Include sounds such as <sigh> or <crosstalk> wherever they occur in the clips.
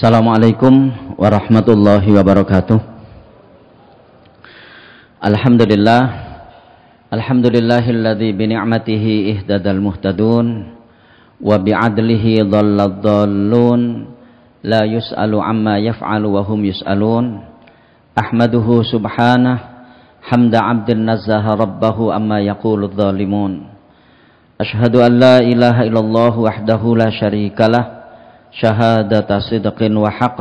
Assalamualaikum warahmatullahi wabarakatuh Alhamdulillah Alhamdulillahilladzi bini'matihi ihdadal muhtadun wa bi'adlihi dhallad la yus'alu amma yaf'alu wa hum yus'alun ahmaduhu subhanah hamda 'abdin nazzaha rabbahu amma yaqulu dhalimun ashhadu an la ilaha illallah wahdahu la syarikalah شهادة صدق وحق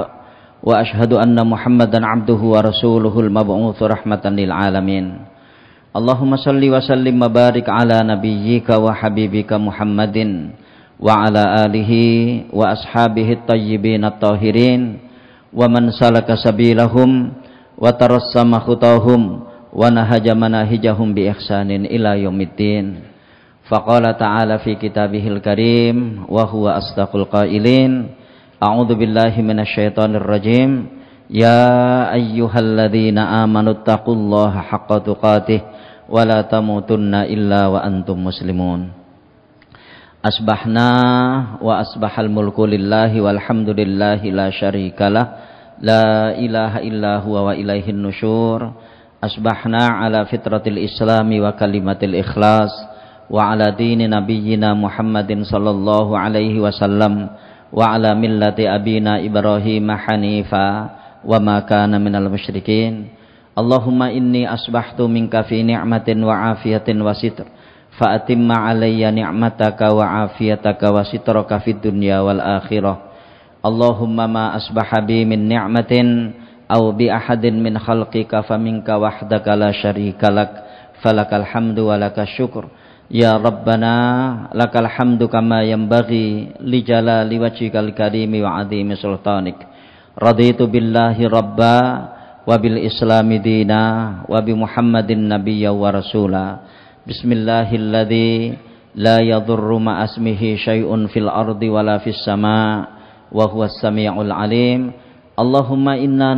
وأشهد أن محمدا عبده ورسوله المبعوث رحمة للعالمين اللهم صل وسلم وبارك على نبيك وحبيبك محمد وعلى آله وأصحابه الطيبين الطاهرين ومن سلك سبيلهم وترسم خطاهم ونهج مناهجهم بإحسان إلى يوم الدين Faqala ta'ala fi kitabihil karim wa huwa asdaqul qailin A'udzu billahi minasyaitonir rajim Ya ayyuhalladzina amanu taqullaha haqqa tuqatih wa la tamutunna illa wa antum muslimun Asbahna wa asbahal mulku lillahi walhamdulillahi la syarikalah la ilaha illa huwa wa ilaihin nusyur Asbahna ala fitratil islami wa kalimatil ikhlas wa ala dini nabiyyina Muhammadin sallallahu alaihi wasallam wa ala millati abina Ibrahim hanifa wa ma kana Allahumma inni asbahtu minka fi ni'matin wa afiyatin wa fa alayya ni'mataka wa afiyataka wa sitraka Allahumma ma asbaha min ni'matin aw ahadin min khalqika Ya Rabbana lakal hamdu kama yanbaghi li jalali wajhikal karimi wa azimi sultanik. Muhammadin nabiyya wa rasula. Bismillahilladzi la yadhurru ma asmihi syai'un fil ardi wala sama' wa huwas samiul alim. Allahumma inna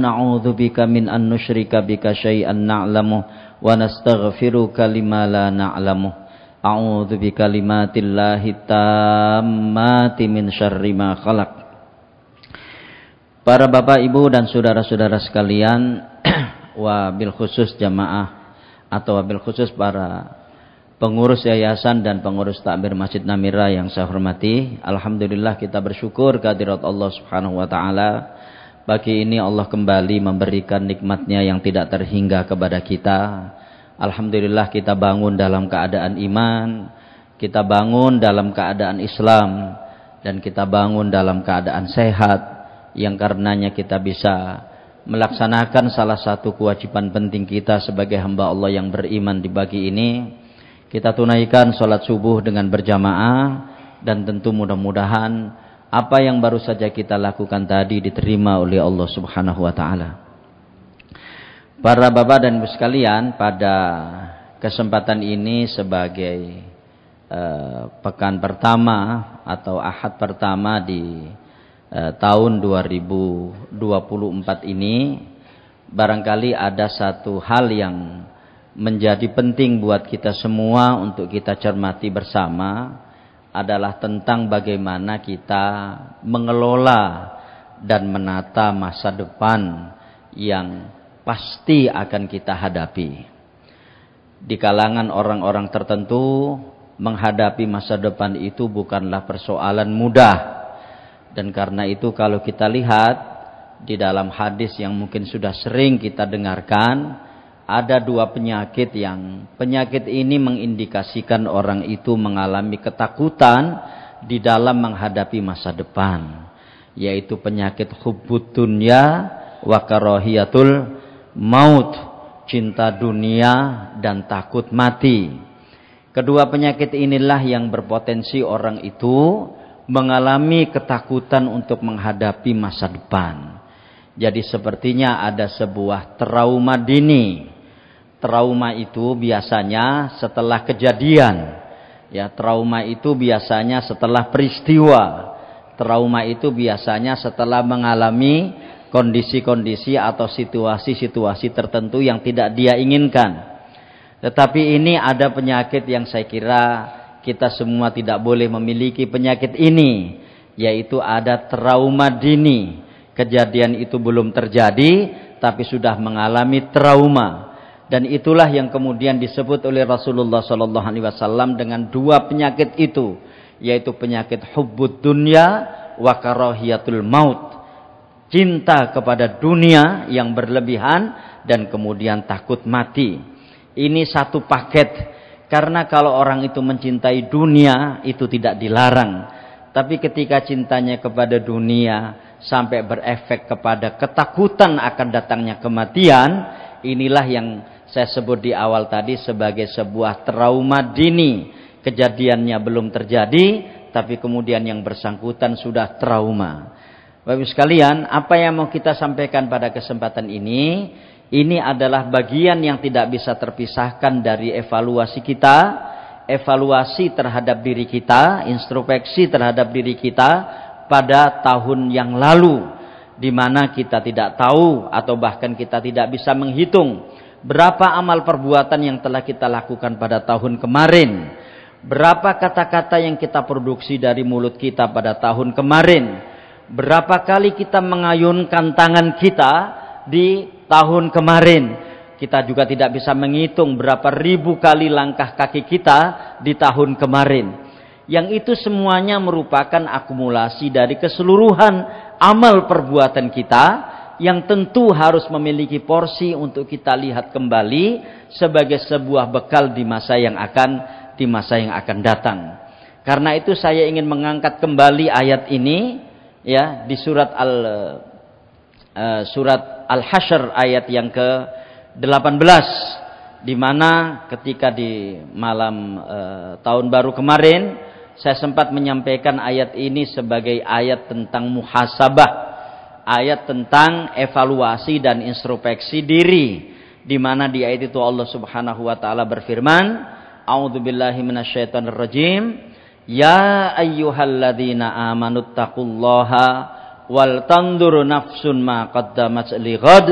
min an nusyrika bika syai'an na'lamu wa nastaghfiruka lima la na'lamu. A'udzu bi tammati min syarri ma khalaq. Para bapak, ibu dan saudara-saudara sekalian, <clears throat> wabil khusus jamaah atau wabil khusus para pengurus yayasan dan pengurus takbir Masjid Namira yang saya hormati, alhamdulillah kita bersyukur kehadirat Allah Subhanahu wa taala. Pagi ini Allah kembali memberikan nikmatnya yang tidak terhingga kepada kita Alhamdulillah kita bangun dalam keadaan iman, kita bangun dalam keadaan Islam dan kita bangun dalam keadaan sehat yang karenanya kita bisa melaksanakan salah satu kewajiban penting kita sebagai hamba Allah yang beriman di pagi ini. Kita tunaikan sholat subuh dengan berjamaah dan tentu mudah-mudahan apa yang baru saja kita lakukan tadi diterima oleh Allah Subhanahu wa taala. Para bapak dan ibu sekalian, pada kesempatan ini sebagai eh, pekan pertama atau ahad pertama di eh, tahun 2024 ini, barangkali ada satu hal yang menjadi penting buat kita semua untuk kita cermati bersama adalah tentang bagaimana kita mengelola dan menata masa depan yang pasti akan kita hadapi. Di kalangan orang-orang tertentu, menghadapi masa depan itu bukanlah persoalan mudah. Dan karena itu kalau kita lihat di dalam hadis yang mungkin sudah sering kita dengarkan, ada dua penyakit yang penyakit ini mengindikasikan orang itu mengalami ketakutan di dalam menghadapi masa depan, yaitu penyakit hubbud dunya wa karohiyatul maut, cinta dunia dan takut mati. Kedua penyakit inilah yang berpotensi orang itu mengalami ketakutan untuk menghadapi masa depan. Jadi sepertinya ada sebuah trauma dini. Trauma itu biasanya setelah kejadian. Ya, trauma itu biasanya setelah peristiwa. Trauma itu biasanya setelah mengalami kondisi-kondisi atau situasi-situasi tertentu yang tidak dia inginkan. Tetapi ini ada penyakit yang saya kira kita semua tidak boleh memiliki penyakit ini, yaitu ada trauma dini. Kejadian itu belum terjadi, tapi sudah mengalami trauma. Dan itulah yang kemudian disebut oleh Rasulullah Sallallahu Alaihi Wasallam dengan dua penyakit itu, yaitu penyakit hubbud dunia wa karohiyatul maut cinta kepada dunia yang berlebihan dan kemudian takut mati. Ini satu paket. Karena kalau orang itu mencintai dunia itu tidak dilarang. Tapi ketika cintanya kepada dunia sampai berefek kepada ketakutan akan datangnya kematian, inilah yang saya sebut di awal tadi sebagai sebuah trauma dini. Kejadiannya belum terjadi, tapi kemudian yang bersangkutan sudah trauma. Bapak Ibu sekalian, apa yang mau kita sampaikan pada kesempatan ini, ini adalah bagian yang tidak bisa terpisahkan dari evaluasi kita, evaluasi terhadap diri kita, introspeksi terhadap diri kita pada tahun yang lalu di mana kita tidak tahu atau bahkan kita tidak bisa menghitung berapa amal perbuatan yang telah kita lakukan pada tahun kemarin, berapa kata-kata yang kita produksi dari mulut kita pada tahun kemarin Berapa kali kita mengayunkan tangan kita di tahun kemarin? Kita juga tidak bisa menghitung berapa ribu kali langkah kaki kita di tahun kemarin. Yang itu semuanya merupakan akumulasi dari keseluruhan amal perbuatan kita yang tentu harus memiliki porsi untuk kita lihat kembali sebagai sebuah bekal di masa yang akan di masa yang akan datang. Karena itu saya ingin mengangkat kembali ayat ini ya di surat al uh, surat al-hasyr ayat yang ke-18 di mana ketika di malam e, tahun baru kemarin saya sempat menyampaikan ayat ini sebagai ayat tentang muhasabah, ayat tentang evaluasi dan introspeksi diri di mana di ayat itu Allah Subhanahu wa taala berfirman, "A'udzubillahi minasyaitonir Ya ayyuhalladzina amanu taqullaha wal tandur nafsun ma qaddamat li ghad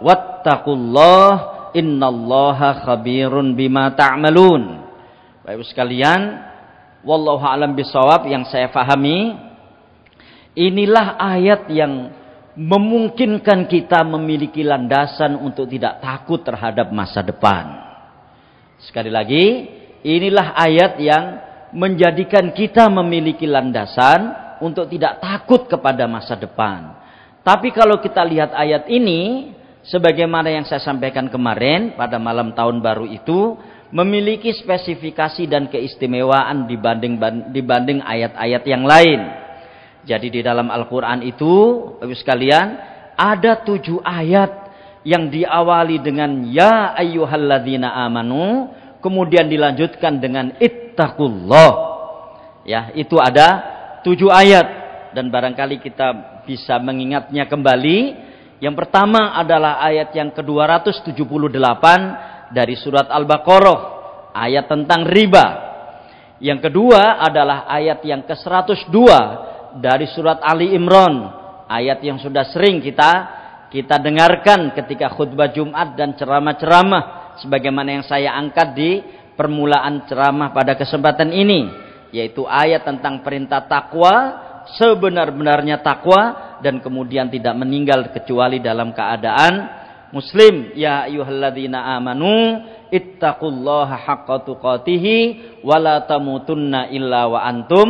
wattaqullaha innallaha khabirun bima ta'malun. Ta Baik sekalian, wallahu alam bisawab yang saya fahami inilah ayat yang memungkinkan kita memiliki landasan untuk tidak takut terhadap masa depan. Sekali lagi, inilah ayat yang menjadikan kita memiliki landasan untuk tidak takut kepada masa depan. Tapi kalau kita lihat ayat ini, sebagaimana yang saya sampaikan kemarin pada malam tahun baru itu, memiliki spesifikasi dan keistimewaan dibanding dibanding ayat-ayat yang lain. Jadi di dalam Al-Quran itu, Bapak sekalian, ada tujuh ayat yang diawali dengan Ya ayyuhalladzina amanu kemudian dilanjutkan dengan ittaqullah ya itu ada tujuh ayat dan barangkali kita bisa mengingatnya kembali yang pertama adalah ayat yang ke-278 dari surat Al-Baqarah, ayat tentang riba. Yang kedua adalah ayat yang ke-102 dari surat Ali Imran, ayat yang sudah sering kita kita dengarkan ketika khutbah Jumat dan ceramah-ceramah sebagaimana yang saya angkat di permulaan ceramah pada kesempatan ini yaitu ayat tentang perintah takwa sebenar-benarnya takwa dan kemudian tidak meninggal kecuali dalam keadaan muslim ya ayyuhalladzina amanu ittaqullaha haqqa tuqatihi la tamutunna illa wa antum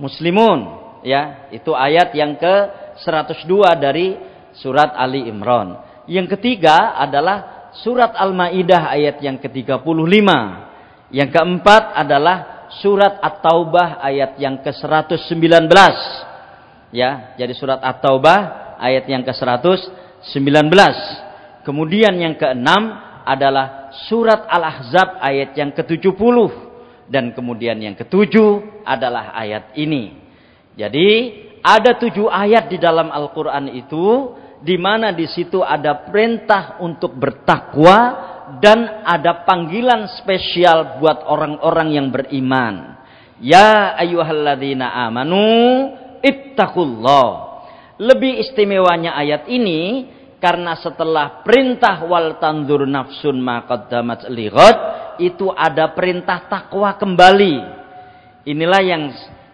muslimun ya itu ayat yang ke 102 dari surat Ali Imran yang ketiga adalah surat Al-Maidah ayat yang ke-35. Yang keempat adalah surat At-Taubah ayat yang ke-119. Ya, jadi surat At-Taubah ayat yang ke-119. Kemudian yang keenam adalah surat Al-Ahzab ayat yang ke-70 dan kemudian yang ketujuh adalah ayat ini. Jadi ada tujuh ayat di dalam Al-Quran itu di mana di situ ada perintah untuk bertakwa dan ada panggilan spesial buat orang-orang yang beriman. Ya ayyuhalladzina amanu ittaqullah. Lebih istimewanya ayat ini karena setelah perintah wal tanzur nafsun ma qaddamat lighat itu ada perintah takwa kembali. Inilah yang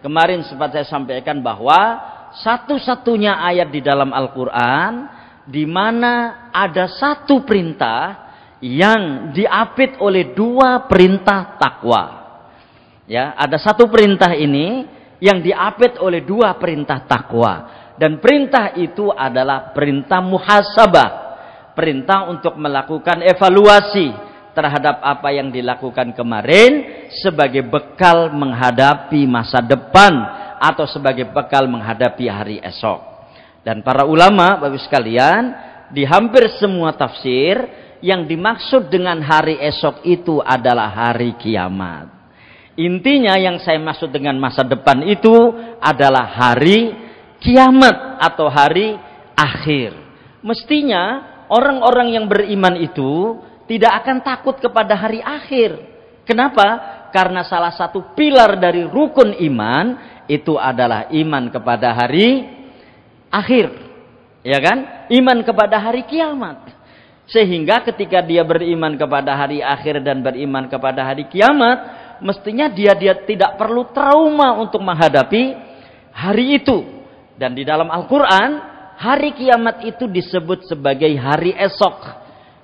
kemarin sempat saya sampaikan bahwa satu-satunya ayat di dalam Al-Quran di mana ada satu perintah yang diapit oleh dua perintah takwa. Ya, ada satu perintah ini yang diapit oleh dua perintah takwa dan perintah itu adalah perintah muhasabah, perintah untuk melakukan evaluasi terhadap apa yang dilakukan kemarin sebagai bekal menghadapi masa depan atau sebagai bekal menghadapi hari esok. Dan para ulama, bagus sekalian, di hampir semua tafsir yang dimaksud dengan hari esok itu adalah hari kiamat. Intinya yang saya maksud dengan masa depan itu adalah hari kiamat atau hari akhir. Mestinya orang-orang yang beriman itu tidak akan takut kepada hari akhir. Kenapa? Karena salah satu pilar dari rukun iman itu adalah iman kepada hari akhir. Ya kan? Iman kepada hari kiamat. Sehingga ketika dia beriman kepada hari akhir dan beriman kepada hari kiamat, mestinya dia dia tidak perlu trauma untuk menghadapi hari itu. Dan di dalam Al-Qur'an, hari kiamat itu disebut sebagai hari esok.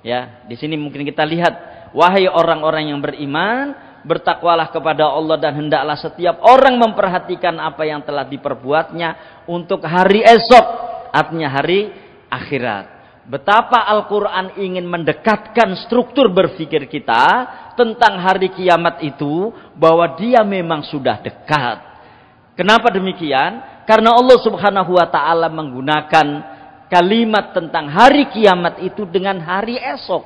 Ya, di sini mungkin kita lihat, wahai orang-orang yang beriman, bertakwalah kepada Allah dan hendaklah setiap orang memperhatikan apa yang telah diperbuatnya untuk hari esok, artinya hari akhirat. Betapa Al-Quran ingin mendekatkan struktur berpikir kita tentang hari kiamat itu bahwa dia memang sudah dekat. Kenapa demikian? Karena Allah subhanahu wa ta'ala menggunakan kalimat tentang hari kiamat itu dengan hari esok.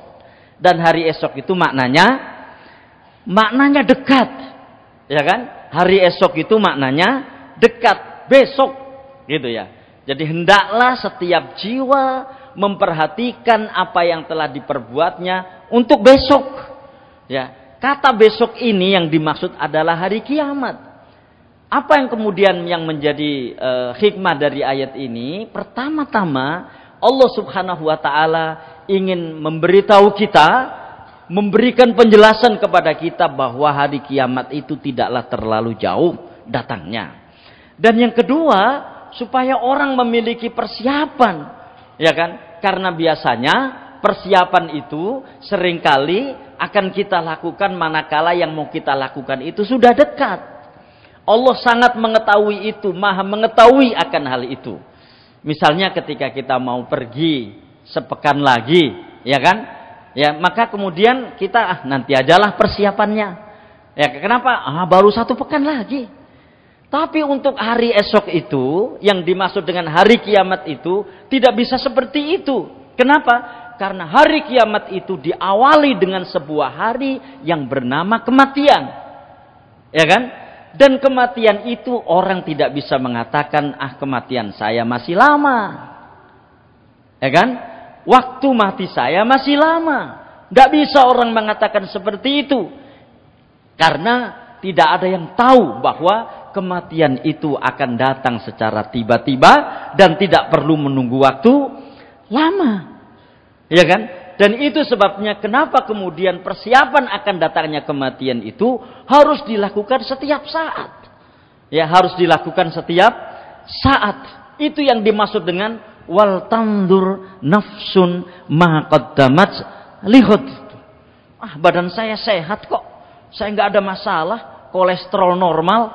Dan hari esok itu maknanya maknanya dekat. Ya kan? Hari esok itu maknanya dekat, besok gitu ya. Jadi hendaklah setiap jiwa memperhatikan apa yang telah diperbuatnya untuk besok. Ya, kata besok ini yang dimaksud adalah hari kiamat. Apa yang kemudian yang menjadi e, hikmah dari ayat ini? Pertama-tama Allah Subhanahu wa taala ingin memberitahu kita memberikan penjelasan kepada kita bahwa hari kiamat itu tidaklah terlalu jauh datangnya. Dan yang kedua, supaya orang memiliki persiapan, ya kan? Karena biasanya persiapan itu seringkali akan kita lakukan manakala yang mau kita lakukan itu sudah dekat. Allah sangat mengetahui itu, Maha mengetahui akan hal itu. Misalnya ketika kita mau pergi sepekan lagi, ya kan? Ya, maka kemudian kita ah, nanti ajalah persiapannya. Ya, kenapa? Ah, baru satu pekan lagi. Tapi untuk hari esok itu, yang dimaksud dengan hari kiamat itu, tidak bisa seperti itu. Kenapa? Karena hari kiamat itu diawali dengan sebuah hari yang bernama kematian. Ya kan? Dan kematian itu orang tidak bisa mengatakan, ah kematian saya masih lama. Ya kan? Waktu mati saya masih lama. Gak bisa orang mengatakan seperti itu. Karena tidak ada yang tahu bahwa kematian itu akan datang secara tiba-tiba dan tidak perlu menunggu waktu lama. Ya kan? Dan itu sebabnya kenapa kemudian persiapan akan datangnya kematian itu harus dilakukan setiap saat. Ya, harus dilakukan setiap saat. Itu yang dimaksud dengan wal tandur nafsun ma qaddamat lihud. Ah, badan saya sehat kok. Saya nggak ada masalah, kolesterol normal,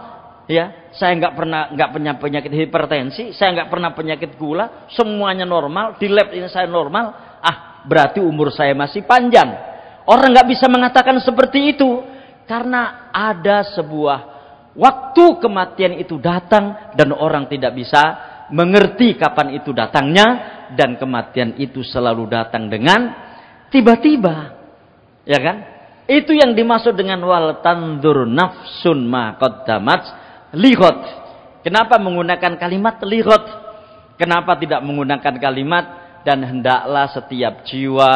ya. Saya nggak pernah nggak punya penyakit hipertensi, saya nggak pernah penyakit gula, semuanya normal, di lab ini saya normal. Ah, berarti umur saya masih panjang. Orang nggak bisa mengatakan seperti itu karena ada sebuah waktu kematian itu datang dan orang tidak bisa mengerti kapan itu datangnya dan kematian itu selalu datang dengan tiba-tiba. Ya kan? Itu yang dimaksud dengan wal tandur nafsun ma qaddamat lihot. Kenapa menggunakan kalimat lihot? Kenapa tidak menggunakan kalimat dan hendaklah setiap jiwa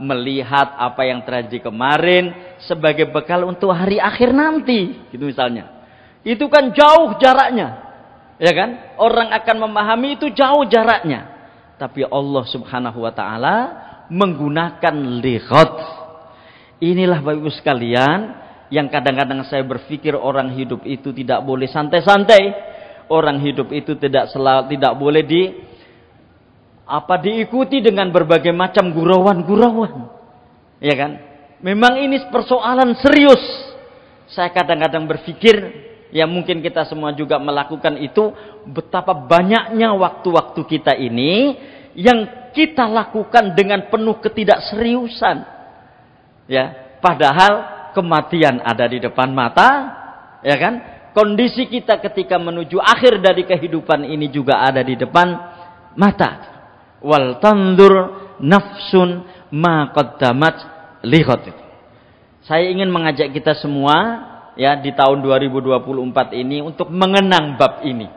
melihat apa yang terjadi kemarin sebagai bekal untuk hari akhir nanti, gitu misalnya. Itu kan jauh jaraknya. Ya kan? Orang akan memahami itu jauh jaraknya. Tapi Allah Subhanahu wa taala menggunakan lihat. Inilah Bapak Ibu sekalian yang kadang-kadang saya berpikir orang hidup itu tidak boleh santai-santai. Orang hidup itu tidak selalu, tidak boleh di apa diikuti dengan berbagai macam gurauan-gurauan. Ya kan? Memang ini persoalan serius. Saya kadang-kadang berpikir Ya mungkin kita semua juga melakukan itu betapa banyaknya waktu-waktu kita ini yang kita lakukan dengan penuh ketidakseriusan. Ya, padahal kematian ada di depan mata, ya kan? Kondisi kita ketika menuju akhir dari kehidupan ini juga ada di depan mata. Wal tandur nafsun ma qaddamat Saya ingin mengajak kita semua ya di tahun 2024 ini untuk mengenang bab ini.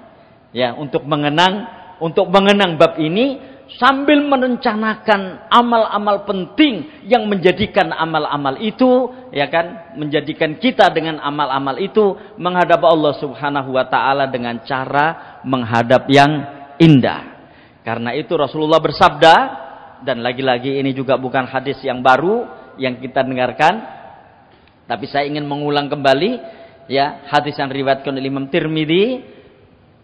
Ya, untuk mengenang untuk mengenang bab ini sambil merencanakan amal-amal penting yang menjadikan amal-amal itu ya kan menjadikan kita dengan amal-amal itu menghadap Allah Subhanahu wa taala dengan cara menghadap yang indah. Karena itu Rasulullah bersabda dan lagi-lagi ini juga bukan hadis yang baru yang kita dengarkan tapi saya ingin mengulang kembali ya hadis yang riwayatkan oleh Imam Tirmidzi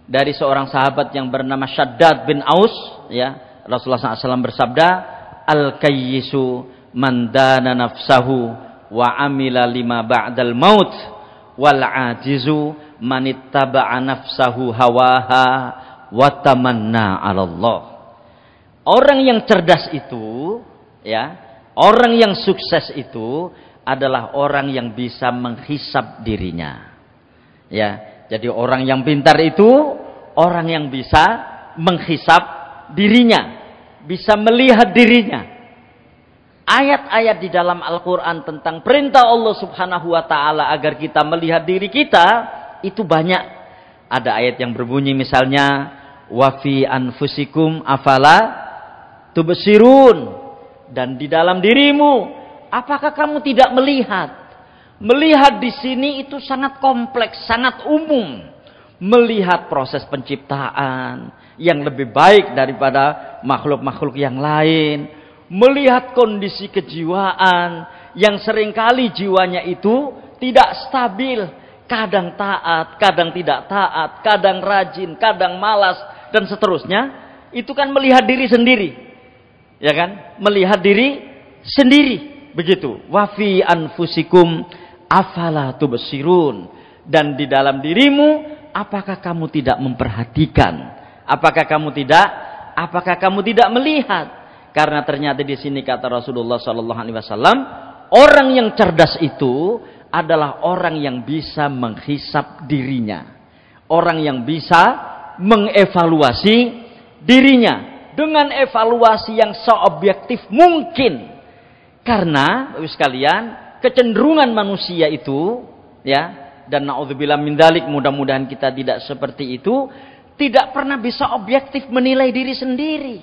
dari seorang sahabat yang bernama Syaddad bin Aus ya Rasulullah SAW bersabda al kayyisu mandana nafsahu wa amila lima ba'dal maut wal ajizu manittaba'a nafsahu hawaha wa tamanna 'ala Allah. Orang yang cerdas itu ya, orang yang sukses itu adalah orang yang bisa menghisap dirinya. Ya, jadi orang yang pintar itu orang yang bisa menghisap dirinya, bisa melihat dirinya. Ayat-ayat di dalam Al-Qur'an tentang perintah Allah Subhanahu wa taala agar kita melihat diri kita itu banyak. Ada ayat yang berbunyi misalnya wafi anfusikum afala tubesirun. dan di dalam dirimu Apakah kamu tidak melihat? Melihat di sini itu sangat kompleks, sangat umum. Melihat proses penciptaan yang lebih baik daripada makhluk-makhluk yang lain. Melihat kondisi kejiwaan yang seringkali jiwanya itu tidak stabil. Kadang taat, kadang tidak taat, kadang rajin, kadang malas, dan seterusnya itu kan melihat diri sendiri. Ya kan? Melihat diri sendiri. Begitu. Wafi anfusikum afala tubsirun. Dan di dalam dirimu, apakah kamu tidak memperhatikan? Apakah kamu tidak? Apakah kamu tidak melihat? Karena ternyata di sini kata Rasulullah Sallallahu Alaihi Wasallam, orang yang cerdas itu adalah orang yang bisa menghisap dirinya, orang yang bisa mengevaluasi dirinya dengan evaluasi yang seobjektif mungkin karena Bapak sekalian, kecenderungan manusia itu ya dan naudzubillah min dalik mudah-mudahan kita tidak seperti itu tidak pernah bisa objektif menilai diri sendiri.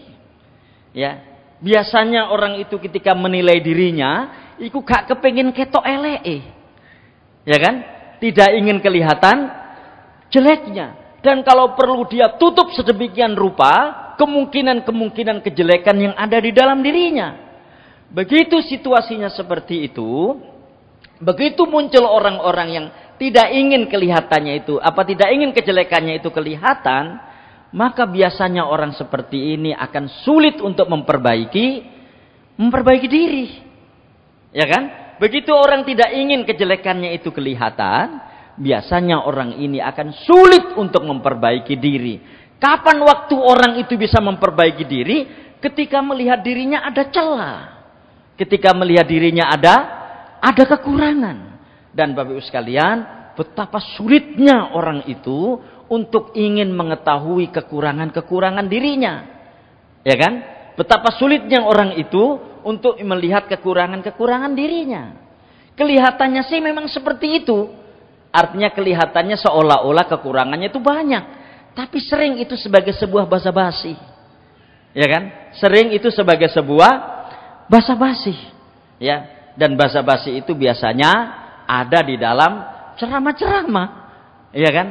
Ya. Biasanya orang itu ketika menilai dirinya, itu gak kepengen ketok elee. Ya kan? Tidak ingin kelihatan jeleknya. Dan kalau perlu dia tutup sedemikian rupa kemungkinan-kemungkinan kejelekan yang ada di dalam dirinya. Begitu situasinya seperti itu, begitu muncul orang-orang yang tidak ingin kelihatannya itu, apa tidak ingin kejelekannya itu kelihatan, maka biasanya orang seperti ini akan sulit untuk memperbaiki memperbaiki diri. Ya kan? Begitu orang tidak ingin kejelekannya itu kelihatan, biasanya orang ini akan sulit untuk memperbaiki diri. Kapan waktu orang itu bisa memperbaiki diri? Ketika melihat dirinya ada celah ketika melihat dirinya ada ada kekurangan. Dan Bapak Ibu sekalian, betapa sulitnya orang itu untuk ingin mengetahui kekurangan-kekurangan dirinya. Ya kan? Betapa sulitnya orang itu untuk melihat kekurangan-kekurangan dirinya. Kelihatannya sih memang seperti itu. Artinya kelihatannya seolah-olah kekurangannya itu banyak. Tapi sering itu sebagai sebuah basa-basi. Ya kan? Sering itu sebagai sebuah basa-basi. Ya, dan basa-basi itu biasanya ada di dalam ceramah-ceramah. ya kan?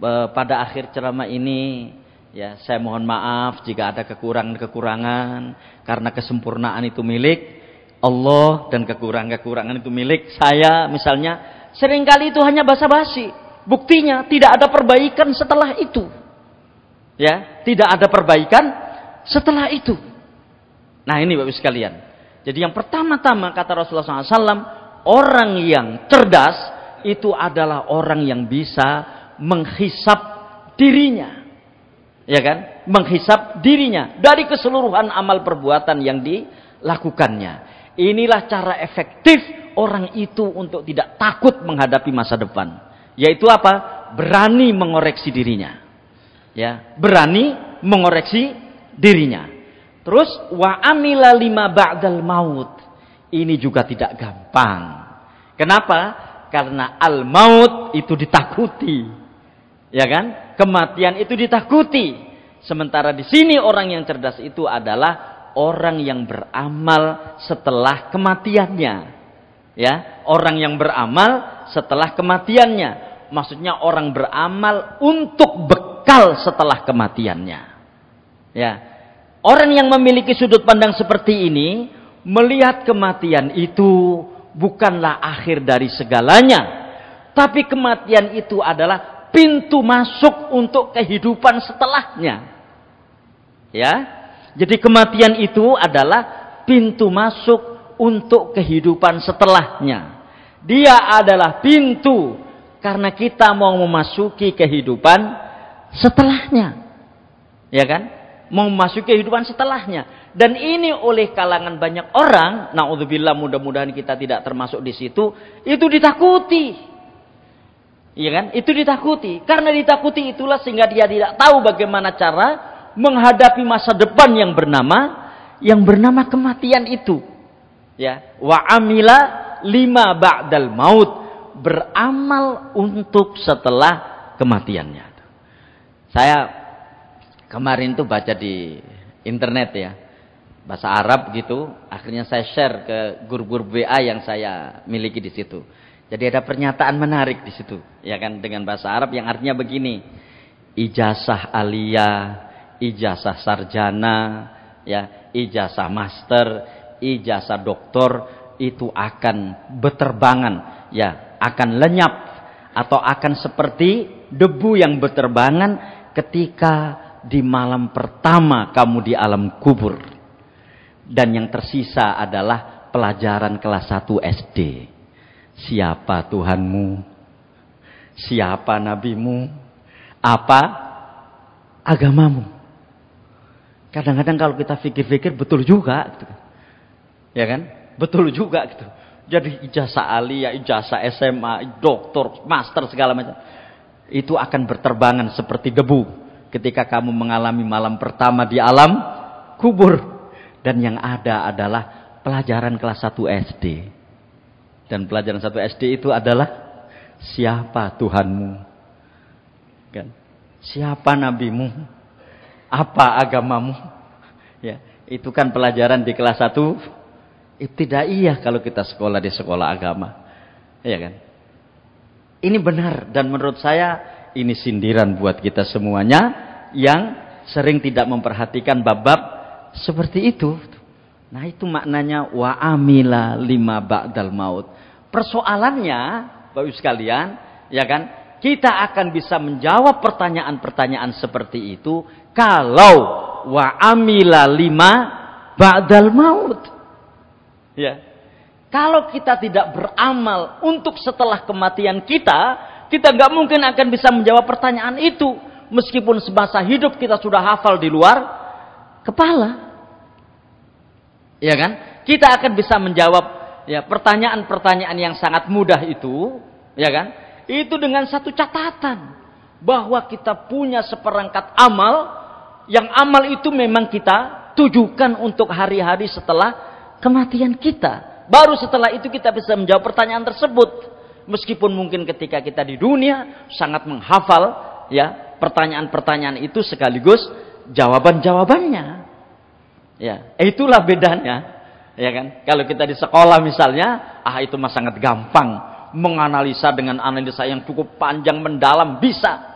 E, pada akhir ceramah ini ya saya mohon maaf jika ada kekurangan-kekurangan karena kesempurnaan itu milik Allah dan kekurangan-kekurangan itu milik saya misalnya. Seringkali itu hanya basa-basi. Buktinya tidak ada perbaikan setelah itu. Ya, tidak ada perbaikan setelah itu. Nah ini Bapak sekalian. Jadi yang pertama-tama kata Rasulullah SAW, orang yang cerdas itu adalah orang yang bisa menghisap dirinya. Ya kan? Menghisap dirinya dari keseluruhan amal perbuatan yang dilakukannya. Inilah cara efektif orang itu untuk tidak takut menghadapi masa depan. Yaitu apa? Berani mengoreksi dirinya. Ya, berani mengoreksi dirinya. Terus wa anila lima ba'dal maut. Ini juga tidak gampang. Kenapa? Karena al maut itu ditakuti. Ya kan? Kematian itu ditakuti. Sementara di sini orang yang cerdas itu adalah orang yang beramal setelah kematiannya. Ya, orang yang beramal setelah kematiannya. Maksudnya orang beramal untuk bekal setelah kematiannya. Ya, Orang yang memiliki sudut pandang seperti ini melihat kematian itu bukanlah akhir dari segalanya, tapi kematian itu adalah pintu masuk untuk kehidupan setelahnya. Ya. Jadi kematian itu adalah pintu masuk untuk kehidupan setelahnya. Dia adalah pintu karena kita mau memasuki kehidupan setelahnya. Ya kan? memasuki kehidupan setelahnya. Dan ini oleh kalangan banyak orang, naudzubillah mudah-mudahan kita tidak termasuk di situ, itu ditakuti. Iya kan? Itu ditakuti. Karena ditakuti itulah sehingga dia tidak tahu bagaimana cara menghadapi masa depan yang bernama yang bernama kematian itu. Ya, wa amila lima ba'dal maut beramal untuk setelah kematiannya. Saya kemarin tuh baca di internet ya bahasa Arab gitu akhirnya saya share ke guru-guru WA yang saya miliki di situ jadi ada pernyataan menarik di situ ya kan dengan bahasa Arab yang artinya begini ijazah aliyah ijazah sarjana ya ijazah master ijazah doktor itu akan beterbangan ya akan lenyap atau akan seperti debu yang beterbangan ketika di malam pertama kamu di alam kubur. Dan yang tersisa adalah pelajaran kelas 1 SD. Siapa Tuhanmu? Siapa nabimu? Apa agamamu? Kadang-kadang kalau kita pikir-pikir betul juga gitu. Ya kan? Betul juga gitu. Jadi ijazah aliyah, ijazah SMA, doktor, master segala macam itu akan berterbangan seperti debu ketika kamu mengalami malam pertama di alam kubur dan yang ada adalah pelajaran kelas 1 SD. Dan pelajaran 1 SD itu adalah siapa Tuhanmu? Kan? Siapa nabimu? Apa agamamu? Ya, itu kan pelajaran di kelas 1 iya kalau kita sekolah di sekolah agama. ya kan? Ini benar dan menurut saya ini sindiran buat kita semuanya yang sering tidak memperhatikan bab-bab seperti itu. Nah itu maknanya wa amila lima ba'dal maut. Persoalannya, Bapak Ibu sekalian, ya kan, kita akan bisa menjawab pertanyaan-pertanyaan seperti itu kalau wa amila lima ba'dal maut. Ya. Kalau kita tidak beramal untuk setelah kematian kita, kita nggak mungkin akan bisa menjawab pertanyaan itu. Meskipun semasa hidup kita sudah hafal di luar kepala. Ya kan? Kita akan bisa menjawab ya pertanyaan-pertanyaan yang sangat mudah itu, ya kan? Itu dengan satu catatan bahwa kita punya seperangkat amal yang amal itu memang kita tujukan untuk hari-hari setelah kematian kita. Baru setelah itu kita bisa menjawab pertanyaan tersebut meskipun mungkin ketika kita di dunia sangat menghafal ya pertanyaan-pertanyaan itu sekaligus jawaban-jawabannya. Ya, itulah bedanya. Ya kan? Kalau kita di sekolah misalnya, ah itu mah sangat gampang menganalisa dengan analisa yang cukup panjang mendalam bisa.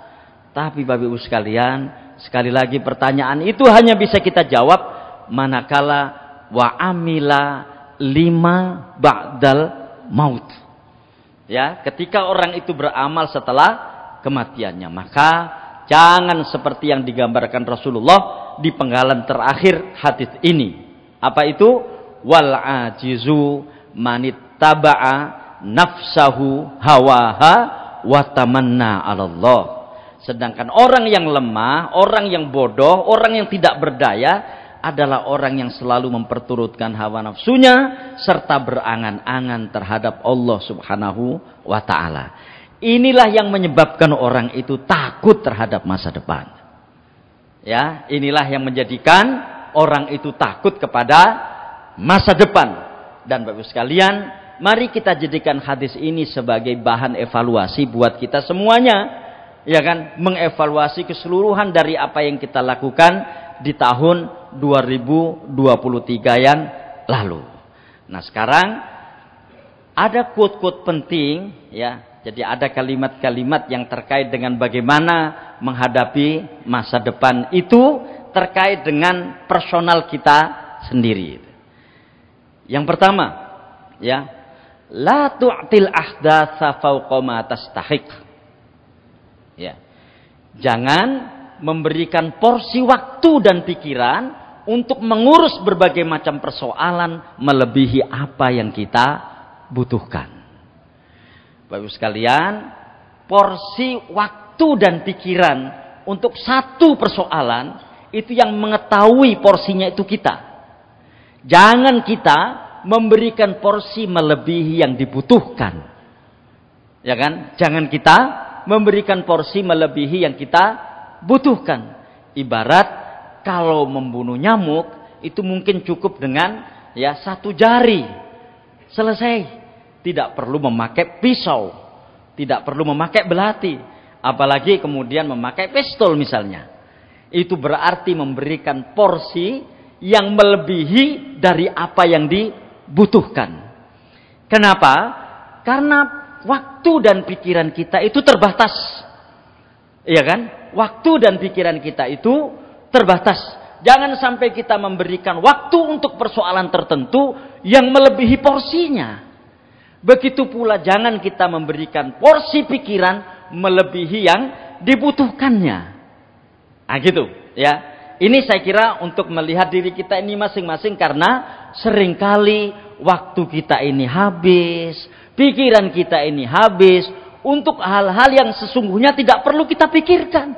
Tapi babi Ibu sekalian, sekali lagi pertanyaan itu hanya bisa kita jawab manakala wa amila lima ba'dal maut ya ketika orang itu beramal setelah kematiannya maka jangan seperti yang digambarkan Rasulullah di penggalan terakhir hadis ini apa itu wal ajizu manittaba'a nafsahu hawaha wa tamanna Allah sedangkan orang yang lemah, orang yang bodoh, orang yang tidak berdaya adalah orang yang selalu memperturutkan hawa nafsunya serta berangan-angan terhadap Allah Subhanahu wa taala. Inilah yang menyebabkan orang itu takut terhadap masa depan. Ya, inilah yang menjadikan orang itu takut kepada masa depan. Dan Bapak sekalian, mari kita jadikan hadis ini sebagai bahan evaluasi buat kita semuanya ya kan mengevaluasi keseluruhan dari apa yang kita lakukan di tahun 2023 yang lalu. Nah, sekarang ada quote-quote penting ya. Jadi ada kalimat-kalimat yang terkait dengan bagaimana menghadapi masa depan itu terkait dengan personal kita sendiri. Yang pertama, ya, la tu'til ahdatsa fawqa ma tastahiq. Ya. Jangan memberikan porsi waktu dan pikiran untuk mengurus berbagai macam persoalan melebihi apa yang kita butuhkan. Bapak Ibu sekalian, porsi waktu dan pikiran untuk satu persoalan itu yang mengetahui porsinya itu kita. Jangan kita memberikan porsi melebihi yang dibutuhkan. Ya kan? Jangan kita memberikan porsi melebihi yang kita butuhkan. Ibarat kalau membunuh nyamuk itu mungkin cukup dengan ya satu jari. Selesai. Tidak perlu memakai pisau. Tidak perlu memakai belati. Apalagi kemudian memakai pistol misalnya. Itu berarti memberikan porsi yang melebihi dari apa yang dibutuhkan. Kenapa? Karena waktu dan pikiran kita itu terbatas. Iya kan? Waktu dan pikiran kita itu terbatas. Jangan sampai kita memberikan waktu untuk persoalan tertentu yang melebihi porsinya. Begitu pula jangan kita memberikan porsi pikiran melebihi yang dibutuhkannya. Nah gitu ya. Ini saya kira untuk melihat diri kita ini masing-masing karena seringkali waktu kita ini habis, pikiran kita ini habis untuk hal-hal yang sesungguhnya tidak perlu kita pikirkan.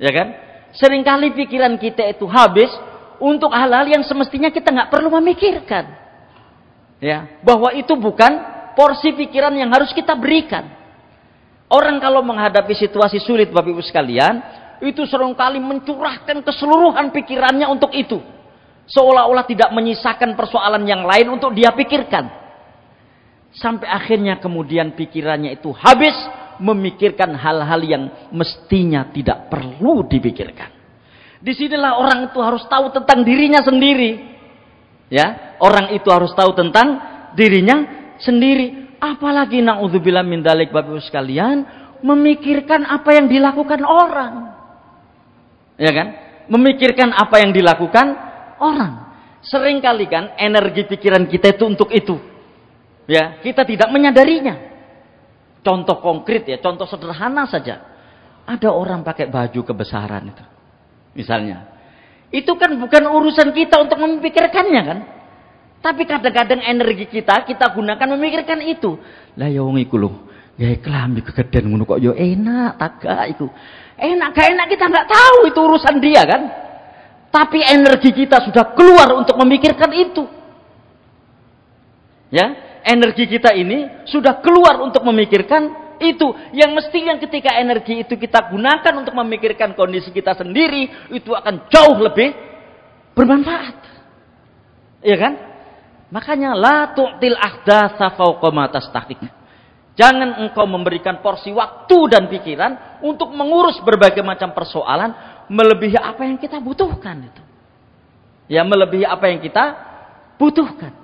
Ya kan? Seringkali pikiran kita itu habis untuk hal-hal yang semestinya kita nggak perlu memikirkan. Ya, bahwa itu bukan porsi pikiran yang harus kita berikan. Orang kalau menghadapi situasi sulit Bapak Ibu sekalian, itu seringkali mencurahkan keseluruhan pikirannya untuk itu. Seolah-olah tidak menyisakan persoalan yang lain untuk dia pikirkan. Sampai akhirnya kemudian pikirannya itu habis memikirkan hal-hal yang mestinya tidak perlu dipikirkan. Disinilah orang itu harus tahu tentang dirinya sendiri. Ya, orang itu harus tahu tentang dirinya sendiri. Apalagi naudzubillah min dalik Bapak sekalian memikirkan apa yang dilakukan orang. Ya kan? Memikirkan apa yang dilakukan orang. Seringkali kan energi pikiran kita itu untuk itu. Ya, kita tidak menyadarinya. Contoh konkret ya, contoh sederhana saja. Ada orang pakai baju kebesaran itu. Misalnya. Itu kan bukan urusan kita untuk memikirkannya kan. Tapi kadang-kadang energi kita, kita gunakan memikirkan itu. Lah ya wong iku lho, ya kelambi kegeden ngono kok ya enak taga iku. Enak gak enak kita nggak tahu itu urusan dia kan. Tapi energi kita sudah keluar untuk memikirkan itu. Ya, energi kita ini sudah keluar untuk memikirkan itu yang mestinya ketika energi itu kita gunakan untuk memikirkan kondisi kita sendiri itu akan jauh lebih bermanfaat iya kan makanya la tu'til ahdatsa fawqa ma jangan engkau memberikan porsi waktu dan pikiran untuk mengurus berbagai macam persoalan melebihi apa yang kita butuhkan itu ya melebihi apa yang kita butuhkan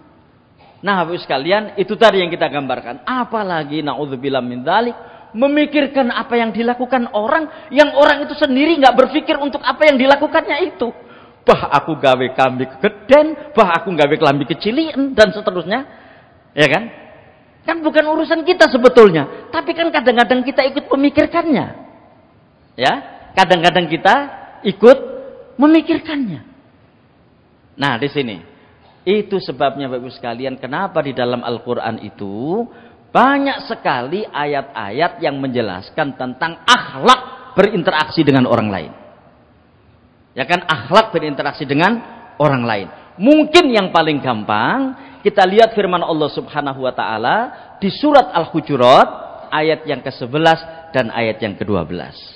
Nah, habis sekalian, itu tadi yang kita gambarkan. Apalagi naudzubillah min dzalik, memikirkan apa yang dilakukan orang yang orang itu sendiri nggak berpikir untuk apa yang dilakukannya itu. Bah aku gawe kambing kegeden, bah aku gawe kelambi kecilin dan seterusnya. Ya kan? Kan bukan urusan kita sebetulnya, tapi kan kadang-kadang kita ikut memikirkannya. Ya, kadang-kadang kita ikut memikirkannya. Nah, di sini itu sebabnya Bapak Ibu sekalian kenapa di dalam Al-Quran itu banyak sekali ayat-ayat yang menjelaskan tentang akhlak berinteraksi dengan orang lain. Ya kan akhlak berinteraksi dengan orang lain. Mungkin yang paling gampang kita lihat firman Allah Subhanahu wa taala di surat Al-Hujurat ayat yang ke-11 dan ayat yang ke-12.